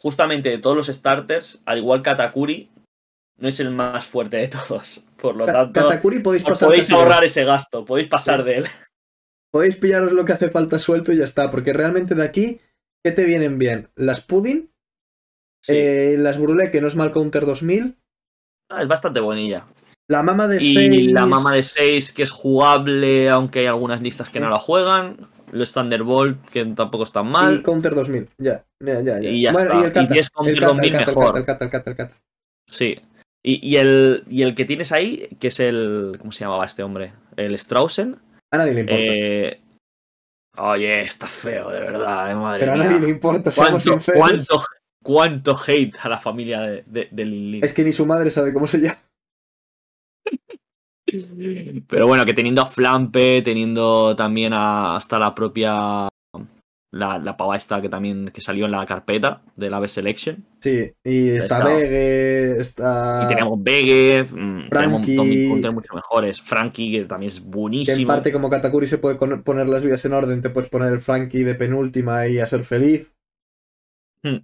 justamente de todos los starters, al igual que no es el más fuerte de todos. Por lo tanto, podéis, ahorrar ese gasto, podéis pasar de él. [LAUGHS] Podéis pillaros lo que hace falta suelto y ya está, porque realmente de aquí, ¿qué te vienen bien? Las pudding, eh, las Brule que no es mal counter 2000. Ah, es bastante bonilla. La mama de 6. Y la mama de 6, que es jugable, aunque hay algunas listas que no la juegan los Thunderbolt, que tampoco están mal. Y Counter 2000, ya. ya, ya, ya. Y el Kata, Counter el Kata, el mejor. El Sí. Y, y, el, y el que tienes ahí, que es el. ¿Cómo se llamaba este hombre? El Strausen. A nadie le importa. Eh, oye, está feo, de verdad, de eh, madre Pero a nadie le importa, cuánto ¿cuánto, ¿Cuánto hate a la familia de, de, de Es que ni su madre sabe cómo se llama. Pero bueno, que teniendo a Flampe, teniendo también hasta la propia. La, pava esta que también que salió en la carpeta de la B-Selection. Sí, y está Vegue, está. Y tenemos Vegue, mm, Frankie, mucho mejores. Frankie, que también es buenísimo. Que en parte, como Katakuri se puede poner las vidas en orden, te puedes poner el Frankie de penúltima y a ser feliz. Hmm.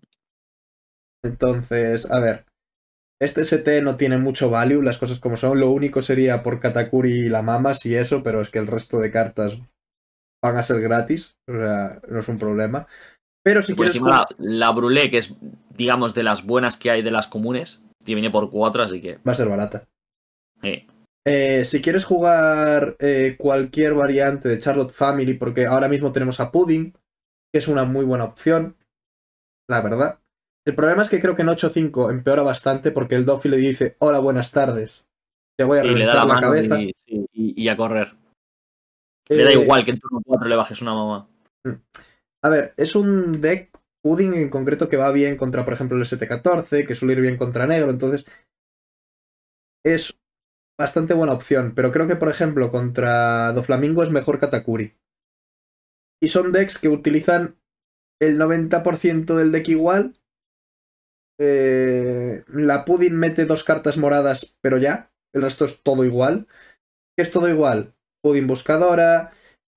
Entonces, a ver. Este ST no tiene mucho value, las cosas como son. Lo único sería por Katakuri y la Mamas si eso, pero es que el resto de cartas van a ser gratis. O sea, no es un problema. Pero si quieres. Jugar... La, la que es, digamos, de las buenas que hay de las comunes, te viene por cuatro, así que. Va a ser barata. Sí. Eh, si quieres jugar eh, cualquier variante de Charlotte Family, porque ahora mismo tenemos a Pudding, que es una muy buena opción, la verdad. El problema es que creo que en 8-5 empeora bastante porque el Doffy le dice, hola, buenas tardes. Te voy a reventar la, cabeza. Y, a correr. le da eh, igual que en turno 4 le bajes una mamá. Mm. A ver, es un deck pudding en concreto que va bien contra, por ejemplo, el ST14, que suele ir bien contra negro, entonces es bastante buena opción, pero creo que, por ejemplo, contra Doflamingo es mejor Katakuri. Y son decks que utilizan el 90% del deck igual eh, la Pudding mete dos cartas moradas, pero ya. El resto es todo igual. es todo igual? Pudding buscadora.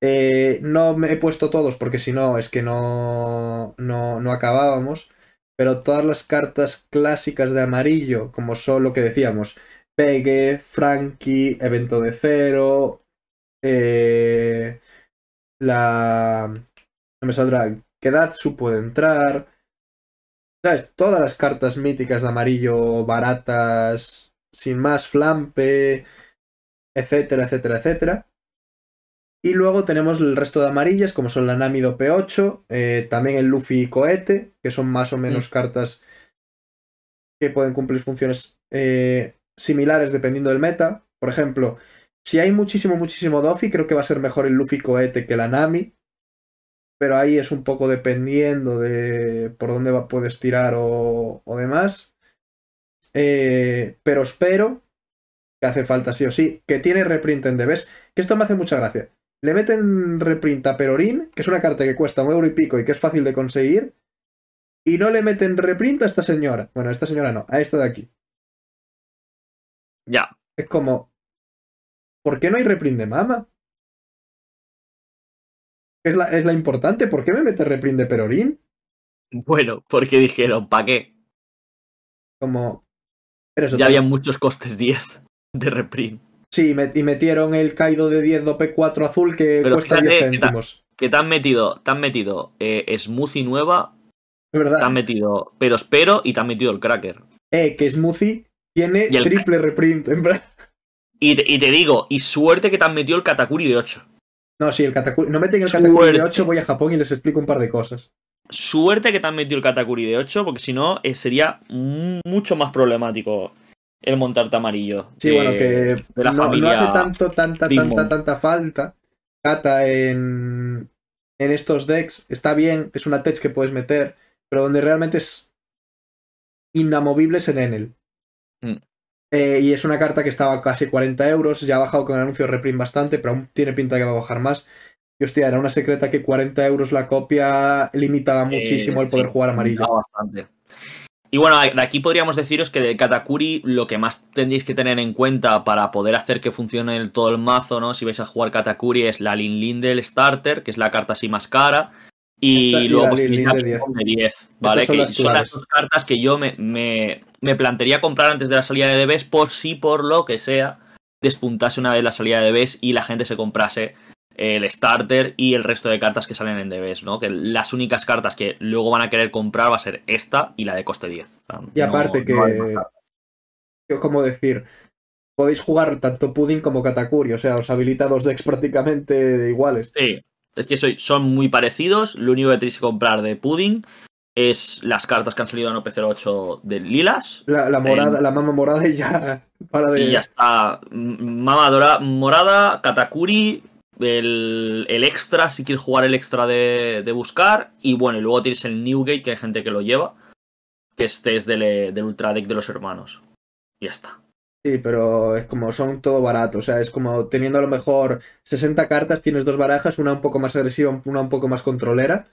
Eh, no me he puesto todos porque si no es que no, no, acabábamos. Pero todas las cartas clásicas de amarillo, como son lo que decíamos, Pegue, Frankie, Evento de Cero, eh, la... no me saldrá, su puede entrar, Todas las cartas míticas de amarillo, baratas, sin más flampe, etcétera, etcétera, etcétera. Y luego tenemos el resto de amarillas, como son la Nami P8, eh, también el Luffy y Cohete, que son más o menos mm. cartas que pueden cumplir funciones eh, similares dependiendo del meta. Por ejemplo, si hay muchísimo, muchísimo Doffy, creo que va a ser mejor el Luffy Cohete que la Nami, pero ahí es un poco dependiendo de por dónde puedes tirar o, demás. Eh, pero espero que hace falta sí o sí, que tiene reprint en debes. que esto me hace mucha gracia. Le meten reprint a Perorín, que es una carta que cuesta un euro y pico y que es fácil de conseguir, y no le meten reprint a esta señora. Bueno, a esta señora no, a esta de aquí. Ya. Es como, ¿por qué no hay reprint de mama? es la, es la importante. ¿Por qué me metes Reprint de Perorín? Bueno, porque dijeron, ¿para qué? Como. ya habían muchos costes 10 de Reprint. Sí, y metieron el Kaido de 10 dp p 4 azul que cuesta 10 céntimos. Que te han metido, te metido eh, Smoothie nueva. Es verdad. Te han metido Pero Espero y te han metido el Cracker. Eh, que Smoothie tiene triple reprint. En... y, y te digo, y suerte que te han metido el Katakuri de 8. No, sí, el Katakuri. No meten el Katakuri de 8, voy a Japón y les explico un par de cosas. Suerte que te han metido el Katakuri de 8, porque si no, eh, sería mucho más problemático el montarte amarillo. Sí, bueno, que no, hace tanto, tanta, tanta, tanta falta. Kata en, estos decks está bien, es una tech que puedes meter, pero donde realmente es inamovible es en Enel. Mm. Eh, y es una carta que estaba casi 40 euros, ya ha bajado con el anuncio de reprint bastante, pero aún tiene pinta que va a bajar más. Y hostia, era una secreta que 40 euros la copia limitaba eh, muchísimo el poder jugar amarillo. Bastante. Y bueno, aquí podríamos deciros que de Katakuri lo que más tendréis que tener en cuenta para poder hacer que funcione todo el mazo, ¿no? Si vais a jugar Katakuri es la Lin Lin del starter, que es la carta así más cara y luego y la, 10. Pues, 10. ¿vale? que son las dos cartas que yo me, me, plantearía comprar antes de la salida de DBs por si por lo que sea despuntase una vez la salida de DBs y la gente se comprase el starter y el resto de cartas que salen en DBs, ¿no? Que las únicas cartas que luego van a querer comprar va a ser esta y la de coste 10. y aparte que... es como decir, podéis jugar tanto Pudding como Katakuri, o sea, os habilita dos decks prácticamente iguales. Sí, es que son muy parecidos. Lo único que tenéis que comprar de Pudding es las cartas que han salido en OP08 de Lilas. La, morada, la mama morada y ya. [LAUGHS] Para de... Y ya está. Mama dora, morada, Katakuri, el, extra, si quieres jugar el extra de, buscar. Y bueno, y luego tienes el Newgate, que hay gente que lo lleva. Que este es del, del Ultra Deck de los hermanos. Y ya está. Sí, pero es como son todo barato. O sea, es como teniendo a lo mejor 60 cartas, tienes dos barajas, una un poco más agresiva, una un poco más controlera,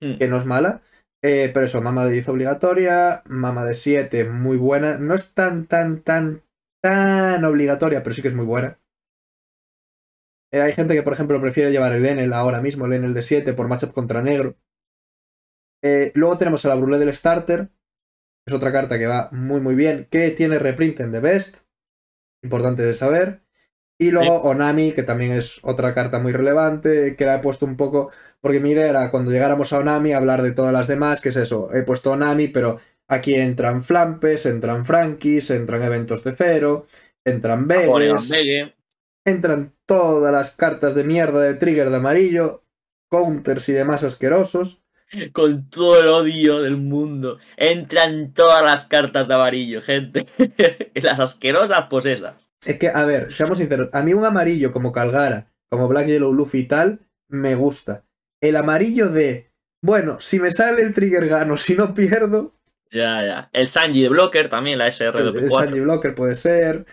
hmm. que no es mala. Eh, pero eso, mama de 10 obligatoria, mama de 7 muy buena. No es tan, tan, tan, tan obligatoria, pero sí que es muy buena. Eh, hay gente que, por ejemplo, prefiere llevar el Enel ahora mismo, el Enel de 7 por matchup contra negro. Eh, luego tenemos a la Brule del Starter, es otra carta que va muy muy bien, que tiene reprint en The Best, importante de saber. Y luego Onami, que también es otra carta muy relevante, que la he puesto un poco, porque mi idea era cuando llegáramos a Onami hablar de todas las demás, que es eso, he puesto Onami, pero aquí entran flampes, entran frankies, entran eventos de cero, entran vegas, ah, entran todas las cartas de mierda de trigger de amarillo, counters y demás asquerosos con todo el odio del mundo. Entran todas las cartas de amarillo, gente. [LAUGHS] las asquerosas, pues esas. Es que, a ver, seamos sinceros. A mí un amarillo como Calgara, como Black Yellow Luffy y tal, me gusta. El amarillo de, bueno, si me sale el trigger gano, si no pierdo. Ya, ya. El Sanji de Blocker también, la sr El, el Sanji Blocker puede ser.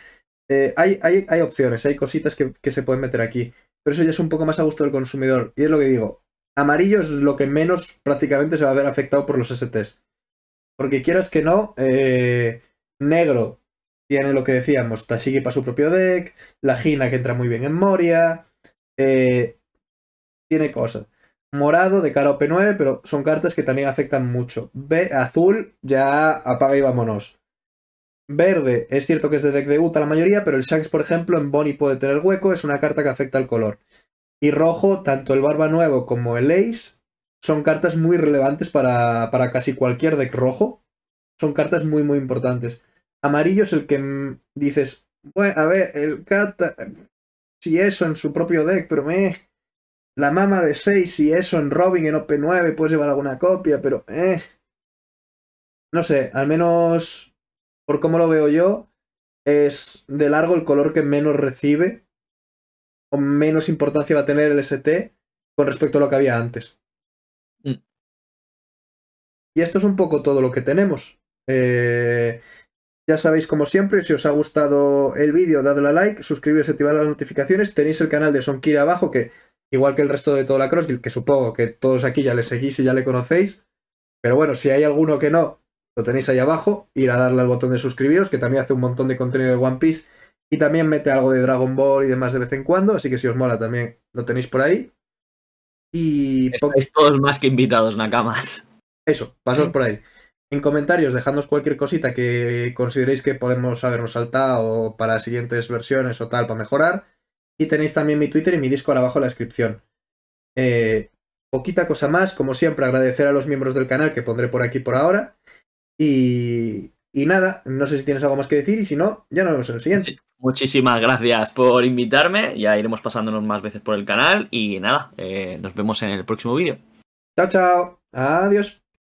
Eh, hay, hay, opciones, hay cositas que se pueden meter aquí. Pero eso ya es un poco más a gusto del consumidor. Y es lo que digo, amarillo es lo que menos prácticamente se va a ver afectado por los STs. Porque quieras que no, eh, negro tiene lo que decíamos, Tashigi para su propio deck, la Gina que entra muy bien en Moria, eh, tiene cosas. Morado de cara a OP9, pero son cartas que también afectan mucho. azul, ya apaga y vámonos. Verde, es cierto que es de deck de Uta la mayoría, pero el Shanks, por ejemplo, en Bonnie puede tener hueco, es una carta que afecta al color. Y rojo, tanto el Barba Nuevo como el Ace son cartas muy relevantes para, casi cualquier deck rojo. Son cartas muy, muy importantes. Amarillo es el que dices, bueno, a ver, el cat si eso en su propio deck, pero me... La mama de 6, si eso en Robin, en OP9, puedes llevar alguna copia, pero... Eh. No sé, al menos por cómo lo veo yo, es de largo el color que menos recibe menos importancia va a tener el ST con respecto a lo que había antes. Mm. Y esto es un poco todo lo que tenemos. Eh, ya sabéis, como siempre, si os ha gustado el vídeo, dadle a like, suscribiros y activad las notificaciones. Tenéis el canal de Sonkira abajo, que igual que el resto de toda la cross, que supongo que todos aquí ya le seguís y ya le conocéis. Pero bueno, si hay alguno que no, lo tenéis ahí abajo. Ir a darle al botón de suscribiros, que también hace un montón de contenido de One Piece y también mete algo de Dragon Ball y demás de vez en cuando, así que si os mola también lo tenéis por ahí. Y. Estáis todos más que invitados, Nakamas. Eso, pasos por ahí. En comentarios, dejadnos cualquier cosita que consideréis que podemos habernos saltado para siguientes versiones o tal, para mejorar. Y tenéis también mi Twitter y mi Discord abajo en la descripción. Eh, poquita cosa más, como siempre, agradecer a los miembros del canal que pondré por aquí por ahora. Y y nada, no sé si tienes algo más que decir y si no, ya nos vemos en el siguiente. Muchísimas gracias por invitarme, ya iremos pasándonos más veces por el canal y nada, eh, nos vemos en el próximo vídeo. Chao, chao, adiós.